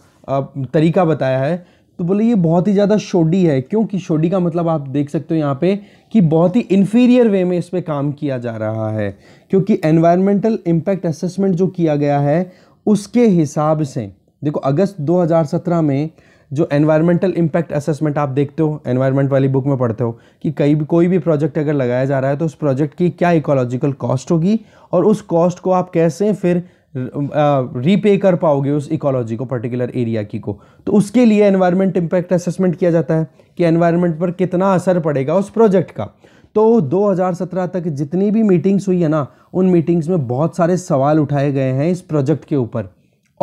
तरीका बताया है तो बोले ये बहुत ही ज़्यादा शोडी है क्योंकि शोडी का मतलब आप देख सकते हो यहाँ पे कि बहुत ही इन्फीरियर वे में इस पर काम किया जा रहा है क्योंकि एनवायरमेंटल इम्पैक्ट असेसमेंट जो किया गया है उसके हिसाब से देखो अगस्त 2017 में जो एनवायरमेंटल इम्पैक्ट असेसमेंट आप देखते हो एनवायरमेंट वाली बुक में पढ़ते हो कि कई भी कोई भी प्रोजेक्ट अगर लगाया जा रहा है तो उस प्रोजेक्ट की क्या इकोलॉजिकल कॉस्ट होगी और उस कॉस्ट को आप कैसे फिर रीपे कर पाओगे उस इकोलॉजी को पर्टिकुलर एरिया की को तो उसके लिए एनवायरमेंट इम्पैक्ट असेसमेंट किया जाता है कि एनवायरमेंट पर कितना असर पड़ेगा उस प्रोजेक्ट का तो 2017 तक जितनी भी मीटिंग्स हुई है ना उन मीटिंग्स में बहुत सारे सवाल उठाए गए हैं इस प्रोजेक्ट के ऊपर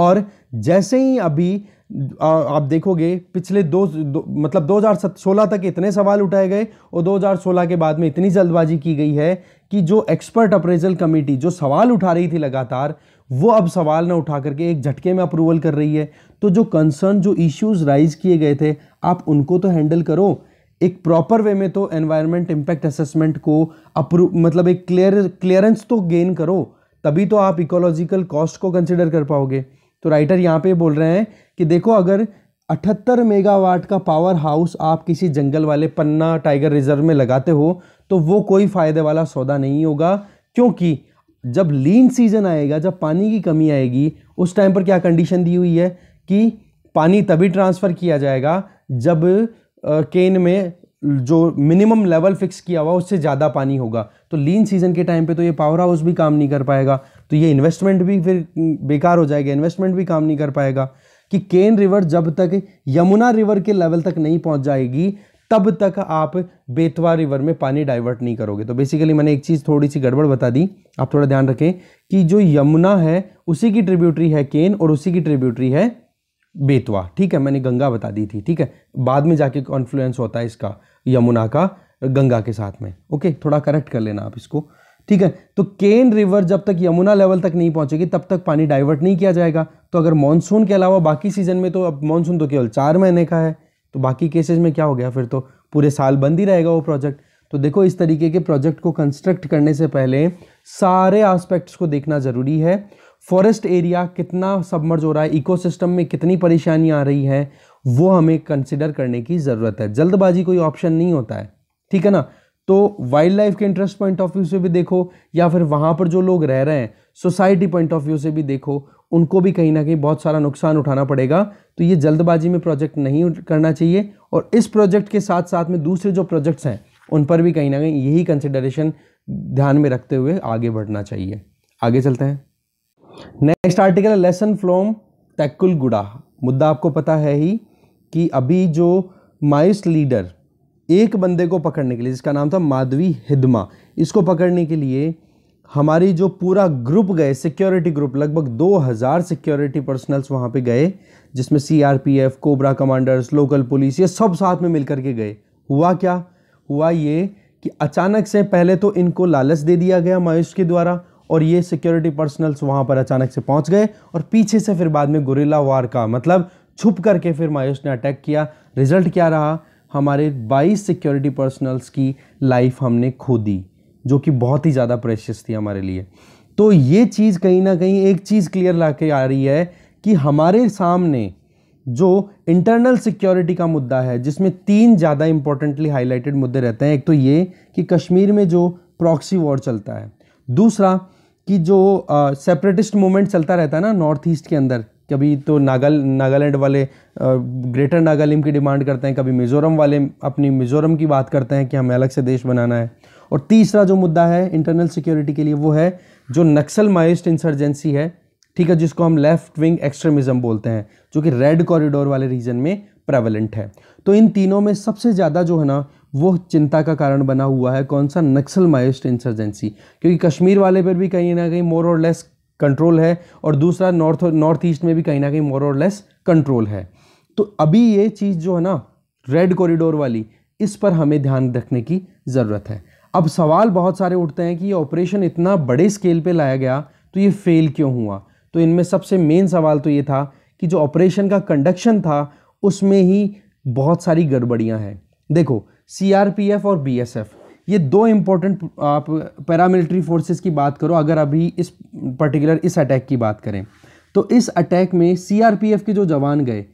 और जैसे ही अभी आ, आप देखोगे पिछले दो, दो मतलब 2016 तक इतने सवाल उठाए गए और 2016 के बाद में इतनी जल्दबाजी की गई है कि जो एक्सपर्ट अप्रेजल कमेटी जो सवाल उठा रही थी लगातार वो अब सवाल ना उठा करके एक झटके में अप्रूवल कर रही है तो जो कंसर्न जो इश्यूज राइज किए गए थे आप उनको तो हैंडल करो एक प्रॉपर वे में तो एनवायरमेंट इम्पैक्ट असेसमेंट को अप्रूव मतलब एक क्लियर क्लियरेंस तो गेन करो तभी तो आप इकोलॉजिकल कॉस्ट को कंसिडर कर पाओगे तो राइटर यहाँ पे बोल रहे हैं कि देखो अगर 78 मेगावाट का पावर हाउस आप किसी जंगल वाले पन्ना टाइगर रिजर्व में लगाते हो तो वो कोई फ़ायदे वाला सौदा नहीं होगा क्योंकि जब लीन सीजन आएगा जब पानी की कमी आएगी उस टाइम पर क्या कंडीशन दी हुई है कि पानी तभी ट्रांसफ़र किया जाएगा जब केन में जो मिनिमम लेवल फिक्स किया हुआ उससे ज़्यादा पानी होगा तो लीन सीजन के टाइम पे तो ये पावर हाउस भी काम नहीं कर पाएगा तो ये इन्वेस्टमेंट भी फिर बेकार हो जाएगा इन्वेस्टमेंट भी काम नहीं कर पाएगा कि केन रिवर जब तक यमुना रिवर के लेवल तक नहीं पहुंच जाएगी तब तक आप बेतवा रिवर में पानी डाइवर्ट नहीं करोगे तो बेसिकली मैंने एक चीज़ थोड़ी सी गड़बड़ बता दी आप थोड़ा ध्यान रखें कि जो यमुना है उसी की ट्रिब्यूटरी है केन और उसी की ट्रिब्यूटरी है बेतवा ठीक है मैंने गंगा बता दी थी ठीक है बाद में जाके कॉन्फ्लुएंस होता है इसका यमुना का गंगा के साथ में ओके थोड़ा करेक्ट कर लेना आप इसको ठीक है तो केन रिवर जब तक यमुना लेवल तक नहीं पहुंचेगी तब तक पानी डाइवर्ट नहीं किया जाएगा तो अगर मानसून के अलावा बाकी सीजन में तो अब मानसून तो केवल चार महीने का है तो बाकी केसेज में क्या हो गया फिर तो पूरे साल बंद ही रहेगा वो प्रोजेक्ट तो देखो इस तरीके के प्रोजेक्ट को कंस्ट्रक्ट करने से पहले सारे आस्पेक्ट्स को देखना ज़रूरी है फॉरेस्ट एरिया कितना सबमर्ज हो रहा है इकोसिस्टम में कितनी परेशानी आ रही है वो हमें कंसिडर करने की ज़रूरत है जल्दबाजी कोई ऑप्शन नहीं होता है ठीक है ना तो वाइल्ड लाइफ के इंटरेस्ट पॉइंट ऑफ व्यू से भी देखो या फिर वहाँ पर जो लोग रह रहे हैं सोसाइटी पॉइंट ऑफ व्यू से भी देखो उनको भी कहीं ना कहीं बहुत सारा नुकसान उठाना पड़ेगा तो ये जल्दबाजी में प्रोजेक्ट नहीं करना चाहिए और इस प्रोजेक्ट के साथ साथ में दूसरे जो प्रोजेक्ट्स हैं उन पर भी कहीं ना कहीं यही कंसिडरेशन ध्यान में रखते हुए आगे बढ़ना चाहिए आगे चलते हैं next article lesson from Taikul Guda मुद्दा आपको पता है ही कि अभी जो माइस लीडर एक बंदे को पकड़ने के लिए जिसका नाम था माधवी हिदमा इसको पकड़ने के लिए हमारी जो पूरा ग्रुप गए सिक्योरिटी ग्रुप लगभग 2000 सिक्योरिटी पर्सनल्स वहाँ पे गए जिसमें CRPF cobra commanders local police ये सब साथ में मिलकर के गए हुआ क्या हुआ ये कि अचानक से पहले तो इनको लालच दे दिया गया मायूस के द्वारा और ये सिक्योरिटी पर्सनल्स वहाँ पर अचानक से पहुँच गए और पीछे से फिर बाद में गुरिला वार का मतलब छुप करके फिर मायूस ने अटैक किया रिजल्ट क्या रहा हमारे 22 सिक्योरिटी पर्सनल्स की लाइफ हमने खो दी जो कि बहुत ही ज़्यादा प्रेशियस थी हमारे लिए तो ये चीज़ कहीं ना कहीं एक चीज़ क्लियर ला के आ रही है कि हमारे सामने जो इंटरनल सिक्योरिटी का मुद्दा है जिसमें तीन ज़्यादा इंपॉर्टेंटली हाईलाइटेड मुद्दे रहते हैं एक तो ये कि कश्मीर में जो प्रॉक्सी वॉर चलता है दूसरा कि जो सेपरेटिस्ट मूवमेंट चलता रहता है ना नॉर्थ ईस्ट के अंदर कभी तो नागाल नागालैंड वाले ग्रेटर नागालिम की डिमांड करते हैं कभी मिज़ोरम वाले अपनी मिज़ोरम की बात करते हैं कि हमें अलग से देश बनाना है और तीसरा जो मुद्दा है इंटरनल सिक्योरिटी के लिए वो है जो नक्सल माइस्ट इंसर्जेंसी है ठीक है जिसको हम लेफ्ट विंग एक्सट्रीमिज़म बोलते हैं जो कि रेड कॉरिडोर वाले रीजन में प्रेवलेंट है तो इन तीनों में सबसे ज़्यादा जो है ना वो चिंता का कारण बना हुआ है कौन सा नक्सल माइस्ट इंसर्जेंसी क्योंकि कश्मीर वाले पर भी कहीं ना कहीं मोर और लेस कंट्रोल है और दूसरा नॉर्थ नॉर्थ ईस्ट में भी कहीं ना कहीं मोर और लेस कंट्रोल है तो अभी ये चीज़ जो है ना रेड कॉरिडोर वाली इस पर हमें ध्यान रखने की ज़रूरत है अब सवाल बहुत सारे उठते हैं कि ये ऑपरेशन इतना बड़े स्केल पे लाया गया तो ये फेल क्यों हुआ तो इनमें सबसे मेन सवाल तो ये था कि जो ऑपरेशन का कंडक्शन था उसमें ही बहुत सारी गड़बड़ियाँ हैं देखो सी और बी ये दो इम्पोर्टेंट आप पैरामिलिट्री फोर्सेस की बात करो अगर अभी इस पर्टिकुलर इस अटैक की बात करें तो इस अटैक में सीआरपीएफ के जो जवान गए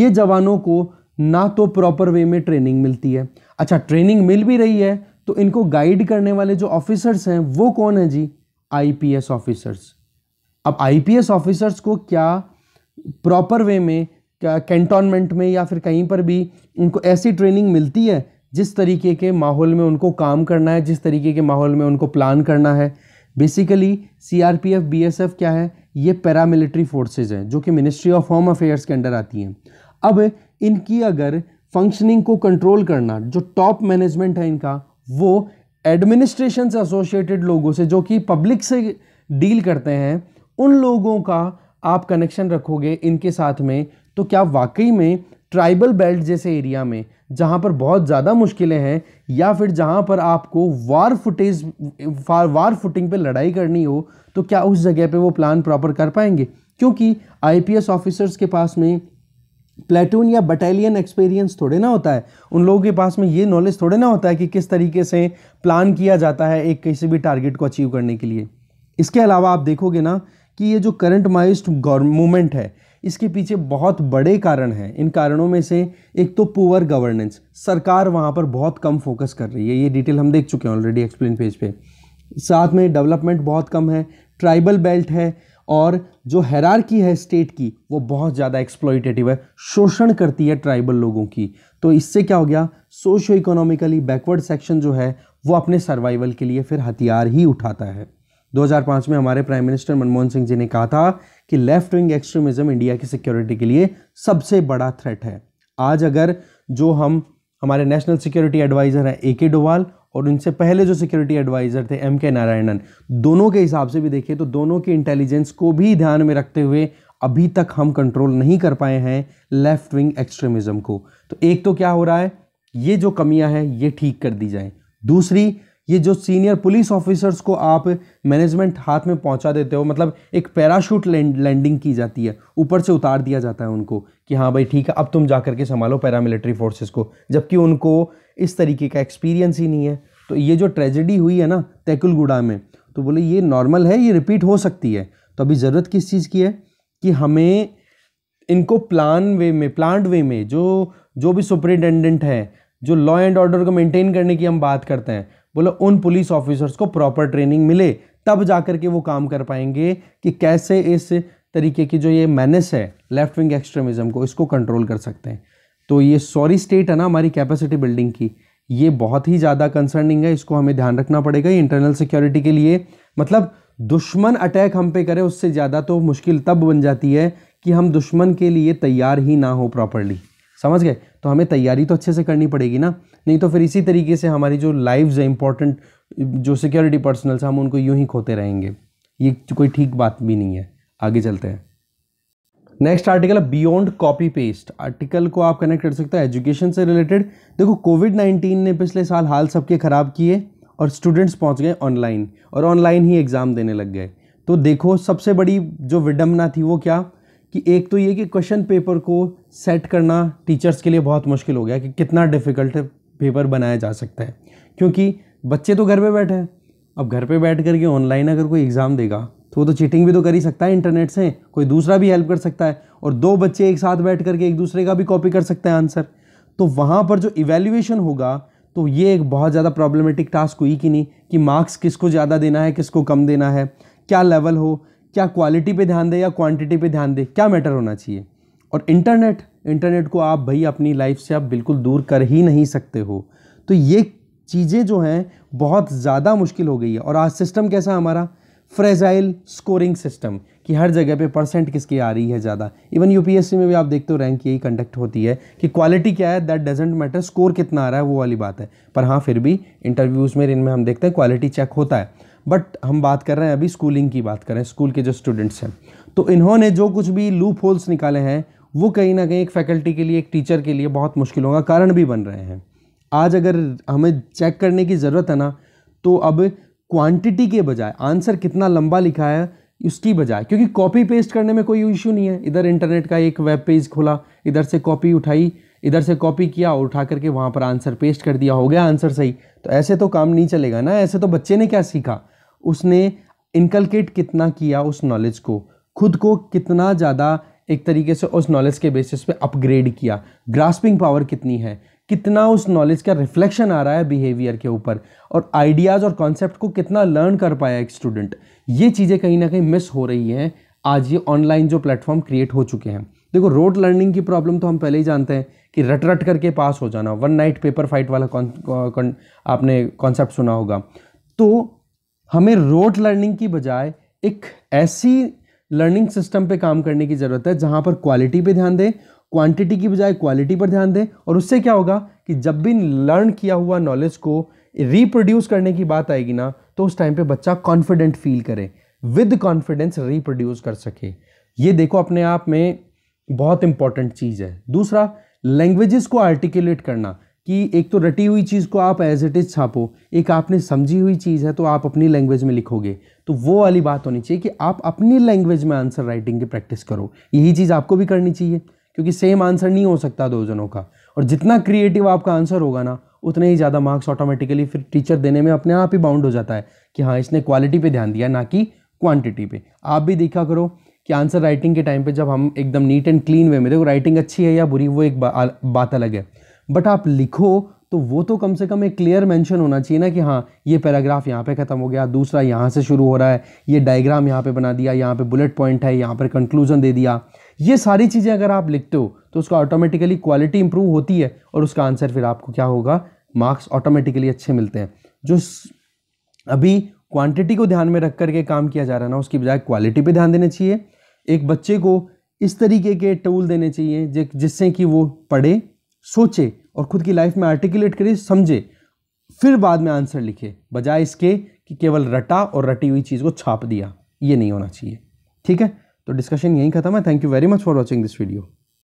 ये जवानों को ना तो प्रॉपर वे में ट्रेनिंग मिलती है अच्छा ट्रेनिंग मिल भी रही है तो इनको गाइड करने वाले जो ऑफिसर्स हैं वो कौन है जी आईपीएस ऑफिसर्स अब आईपीएस ऑफिसर्स को क्या प्रॉपर वे में क्या कैंटोनमेंट में या फिर कहीं पर भी उनको ऐसी ट्रेनिंग मिलती है जिस तरीके के माहौल में उनको काम करना है जिस तरीके के माहौल में उनको प्लान करना है basically C R P F B S F क्या है ये पैरामिलिट्री फोर्सेज हैं जो कि मिनिस्ट्री ऑफ होम अफेयर्स के अंडर आती हैं अब इनकी अगर फंक्शनिंग को कंट्रोल करना जो टॉप मैनेजमेंट है इनका वो एडमिनिस्ट्रेशन से एसोसिएटेड लोगों से जो कि पब्लिक से डील करते हैं उन लोगों का आप कनेक्शन रखोगे इनके साथ में तो क्या वाकई में ट्राइबल बेल्ट जैसे एरिया में जहाँ पर बहुत ज़्यादा मुश्किलें हैं या फिर जहाँ पर आपको वार फुटेज वार फुटिंग पे लड़ाई करनी हो तो क्या उस जगह पे वो प्लान प्रॉपर कर पाएंगे क्योंकि आईपीएस ऑफिसर्स के पास में प्लेटून या बटालियन एक्सपीरियंस थोड़े ना होता है उन लोगों के पास में ये नॉलेज थोड़े ना होता है कि किस तरीके से प्लान किया जाता है एक किसी भी टारगेट को अचीव करने के लिए इसके अलावा आप देखोगे ना कि ये जो करंट माइस्ट मूवमेंट है इसके पीछे बहुत बड़े कारण हैं इन कारणों में से एक तो पुअर गवर्नेंस सरकार वहाँ पर बहुत कम फोकस कर रही है ये डिटेल हम देख चुके हैं ऑलरेडी एक्सप्लेन पेज पे साथ में डेवलपमेंट बहुत कम है ट्राइबल बेल्ट है और जो हैरारकी है स्टेट की वो बहुत ज़्यादा एक्सप्लोइटेटिव है शोषण करती है ट्राइबल लोगों की तो इससे क्या हो गया सोशो इकोनॉमिकली बैकवर्ड सेक्शन जो है वो अपने सर्वाइवल के लिए फिर हथियार ही उठाता है 2005 में हमारे प्राइम मिनिस्टर मनमोहन सिंह जी ने कहा था कि लेफ्ट विंग एक्सट्रीमिज्म इंडिया की सिक्योरिटी के लिए सबसे बड़ा थ्रेट है आज अगर जो हम हमारे नेशनल सिक्योरिटी एडवाइज़र हैं ए के डोवाल और उनसे पहले जो सिक्योरिटी एडवाइज़र थे एम के नारायणन दोनों के हिसाब से भी देखें तो दोनों की इंटेलिजेंस को भी ध्यान में रखते हुए अभी तक हम कंट्रोल नहीं कर पाए हैं लेफ्ट विंग एक्सट्रीमिज़म को तो एक तो क्या हो रहा है ये जो कमियां हैं ये ठीक कर दी जाएं दूसरी ये जो सीनियर पुलिस ऑफिसर्स को आप मैनेजमेंट हाथ में पहुंचा देते हो मतलब एक पैराशूट लैंडिंग की जाती है ऊपर से उतार दिया जाता है उनको कि हाँ भाई ठीक है अब तुम जा करके संभालो पैरामिलिट्री फोर्सेस को जबकि उनको इस तरीके का एक्सपीरियंस ही नहीं है तो ये जो ट्रेजेडी हुई है ना तैकुलगुड़ा में तो बोले ये नॉर्मल है ये रिपीट हो सकती है तो अभी ज़रूरत किस चीज़ की है कि हमें इनको प्लान वे में प्लान वे में जो जो भी सुपरिटेंडेंट है जो लॉ एंड ऑर्डर को मेंटेन करने की हम बात करते हैं बोला उन पुलिस ऑफिसर्स को प्रॉपर ट्रेनिंग मिले तब जाकर के वो काम कर पाएंगे कि कैसे इस तरीके की जो ये मैनेस है लेफ्ट विंग एक्सट्रीमिज्म को इसको कंट्रोल कर सकते हैं तो ये सॉरी स्टेट है ना हमारी कैपेसिटी बिल्डिंग की ये बहुत ही ज़्यादा कंसर्निंग है इसको हमें ध्यान रखना पड़ेगा इंटरनल सिक्योरिटी के लिए मतलब दुश्मन अटैक हम पे करे उससे ज़्यादा तो मुश्किल तब बन जाती है कि हम दुश्मन के लिए तैयार ही ना हो प्रॉपरली समझ गए तो हमें तैयारी तो अच्छे से करनी पड़ेगी ना नहीं तो फिर इसी तरीके से हमारी जो लाइफ है इंपॉर्टेंट जो सिक्योरिटी पर्सनल्स हम उनको यूं ही खोते रहेंगे ये कोई ठीक बात भी नहीं है आगे चलते हैं नेक्स्ट आर्टिकल है बियॉन्ड कॉपी पेस्ट आर्टिकल को आप कनेक्ट कर सकते हो एजुकेशन से रिलेटेड देखो कोविड नाइन्टीन ने पिछले साल हाल सबके ख़राब किए और स्टूडेंट्स पहुंच गए ऑनलाइन और ऑनलाइन ही एग्ज़ाम देने लग गए तो देखो सबसे बड़ी जो विडम्बना थी वो क्या कि एक तो ये कि क्वेश्चन पेपर को सेट करना टीचर्स के लिए बहुत मुश्किल हो गया कि कितना डिफ़िकल्ट पेपर बनाया जा सकता है क्योंकि बच्चे तो घर पे बैठे हैं अब घर पे बैठ करके ऑनलाइन अगर कोई एग्ज़ाम देगा तो वो तो चीटिंग भी तो कर ही सकता है इंटरनेट से कोई दूसरा भी हेल्प कर सकता है और दो बच्चे एक साथ बैठ करके एक दूसरे का भी कॉपी कर सकते हैं आंसर तो वहाँ पर जो इवेल्यूएशन होगा तो ये एक बहुत ज़्यादा प्रॉब्लमेटिक टास्क हुई कि नहीं कि मार्क्स किसको ज़्यादा देना है किसको कम देना है क्या लेवल हो क्या क्वालिटी पे ध्यान दें या क्वांटिटी पे ध्यान दें क्या मैटर होना चाहिए और इंटरनेट इंटरनेट को आप भाई अपनी लाइफ से आप बिल्कुल दूर कर ही नहीं सकते हो तो ये चीज़ें जो हैं बहुत ज़्यादा मुश्किल हो गई है और आज सिस्टम कैसा हमारा फ्रेजाइल स्कोरिंग सिस्टम कि हर जगह पे परसेंट किसकी आ रही है ज़्यादा इवन यूपीएससी में भी आप देखते हो रैंक यही कंडक्ट होती है कि क्वालिटी क्या है दैट डजेंट मैटर स्कोर कितना आ रहा है वो वाली बात है पर हाँ फिर भी इंटरव्यूज़ में इनमें हम देखते हैं क्वालिटी चेक होता है बट हम बात कर रहे हैं अभी स्कूलिंग की बात कर रहे हैं स्कूल के जो स्टूडेंट्स हैं तो इन्होंने जो कुछ भी लूप होल्स निकाले हैं वो कहीं ना कहीं एक फैकल्टी के लिए एक टीचर के लिए बहुत मुश्किलों का कारण भी बन रहे हैं आज अगर हमें चेक करने की ज़रूरत है ना तो अब क्वांटिटी के बजाय आंसर कितना लंबा लिखा है उसकी बजाय क्योंकि कॉपी पेस्ट करने में कोई इशू नहीं है इधर इंटरनेट का एक वेब पेज खोला इधर से कॉपी उठाई इधर से कॉपी किया और उठा करके वहाँ पर आंसर पेस्ट कर दिया हो गया आंसर सही तो ऐसे तो काम नहीं चलेगा ना ऐसे तो बच्चे ने क्या सीखा उसने इनकलकेट कितना किया उस नॉलेज को खुद को कितना ज़्यादा एक तरीके से उस नॉलेज के बेसिस पे अपग्रेड किया ग्रास्पिंग पावर कितनी है कितना उस नॉलेज का रिफ्लेक्शन आ रहा है बिहेवियर के ऊपर और आइडियाज़ और कॉन्सेप्ट को कितना लर्न कर पाया एक स्टूडेंट ये चीज़ें कहीं ना कहीं मिस हो रही हैं आज ये ऑनलाइन जो प्लेटफॉर्म क्रिएट हो चुके हैं देखो रोड लर्निंग की प्रॉब्लम तो हम पहले ही जानते हैं कि रट रट करके पास हो जाना वन नाइट पेपर फाइट वाला कौन, कौन, आपने कॉन्सेप्ट सुना होगा तो हमें रोट लर्निंग की बजाय एक ऐसी लर्निंग सिस्टम पे काम करने की ज़रूरत है जहाँ पर क्वालिटी पे ध्यान दें क्वांटिटी की बजाय क्वालिटी पर ध्यान दें और उससे क्या होगा कि जब भी लर्न किया हुआ नॉलेज को रिप्रोड्यूस करने की बात आएगी ना तो उस टाइम पे बच्चा कॉन्फिडेंट फील करे विद कॉन्फिडेंस रिप्रोड्यूस कर सके ये देखो अपने आप में बहुत इंपॉर्टेंट चीज़ है दूसरा लैंग्वेजेस को आर्टिकुलेट करना कि एक तो रटी हुई चीज़ को आप एज इट इज़ छापो एक आपने समझी हुई चीज़ है तो आप अपनी लैंग्वेज में लिखोगे तो वो वाली बात होनी चाहिए कि आप अपनी लैंग्वेज में आंसर राइटिंग की प्रैक्टिस करो यही चीज़ आपको भी करनी चाहिए क्योंकि सेम आंसर नहीं हो सकता दो जनों का और जितना क्रिएटिव आपका आंसर होगा ना उतने ही ज़्यादा मार्क्स ऑटोमेटिकली फिर टीचर देने में अपने आप ही बाउंड हो जाता है कि हाँ इसने क्वालिटी पर ध्यान दिया ना कि क्वान्टिटी पर आप भी देखा करो कि आंसर राइटिंग के टाइम पर जब हम एकदम नीट एंड क्लीन वे में देखो राइटिंग अच्छी है या बुरी वो एक बात अलग है बट आप लिखो तो वो तो कम से कम एक क्लियर मेंशन होना चाहिए ना कि हाँ ये पैराग्राफ यहाँ पे ख़त्म हो गया दूसरा यहाँ से शुरू हो रहा है ये डायग्राम यहाँ पे बना दिया यहाँ पे बुलेट पॉइंट है यहाँ पर कंक्लूजन दे दिया ये सारी चीज़ें अगर आप लिखते हो तो उसका ऑटोमेटिकली क्वालिटी इंप्रूव होती है और उसका आंसर फिर आपको क्या होगा मार्क्स ऑटोमेटिकली अच्छे मिलते हैं जो अभी क्वांटिटी को ध्यान में रख करके काम किया जा रहा है ना उसकी बजाय क्वालिटी पे ध्यान देना चाहिए एक बच्चे को इस तरीके के टूल देने चाहिए जिससे कि वो पढ़े सोचे और खुद की लाइफ में आर्टिकुलेट करे समझे फिर बाद में आंसर लिखे बजाय इसके कि केवल रटा और रटी हुई चीज़ को छाप दिया ये नहीं होना चाहिए ठीक है तो डिस्कशन यहीं खत्म है thank you very much for watching this video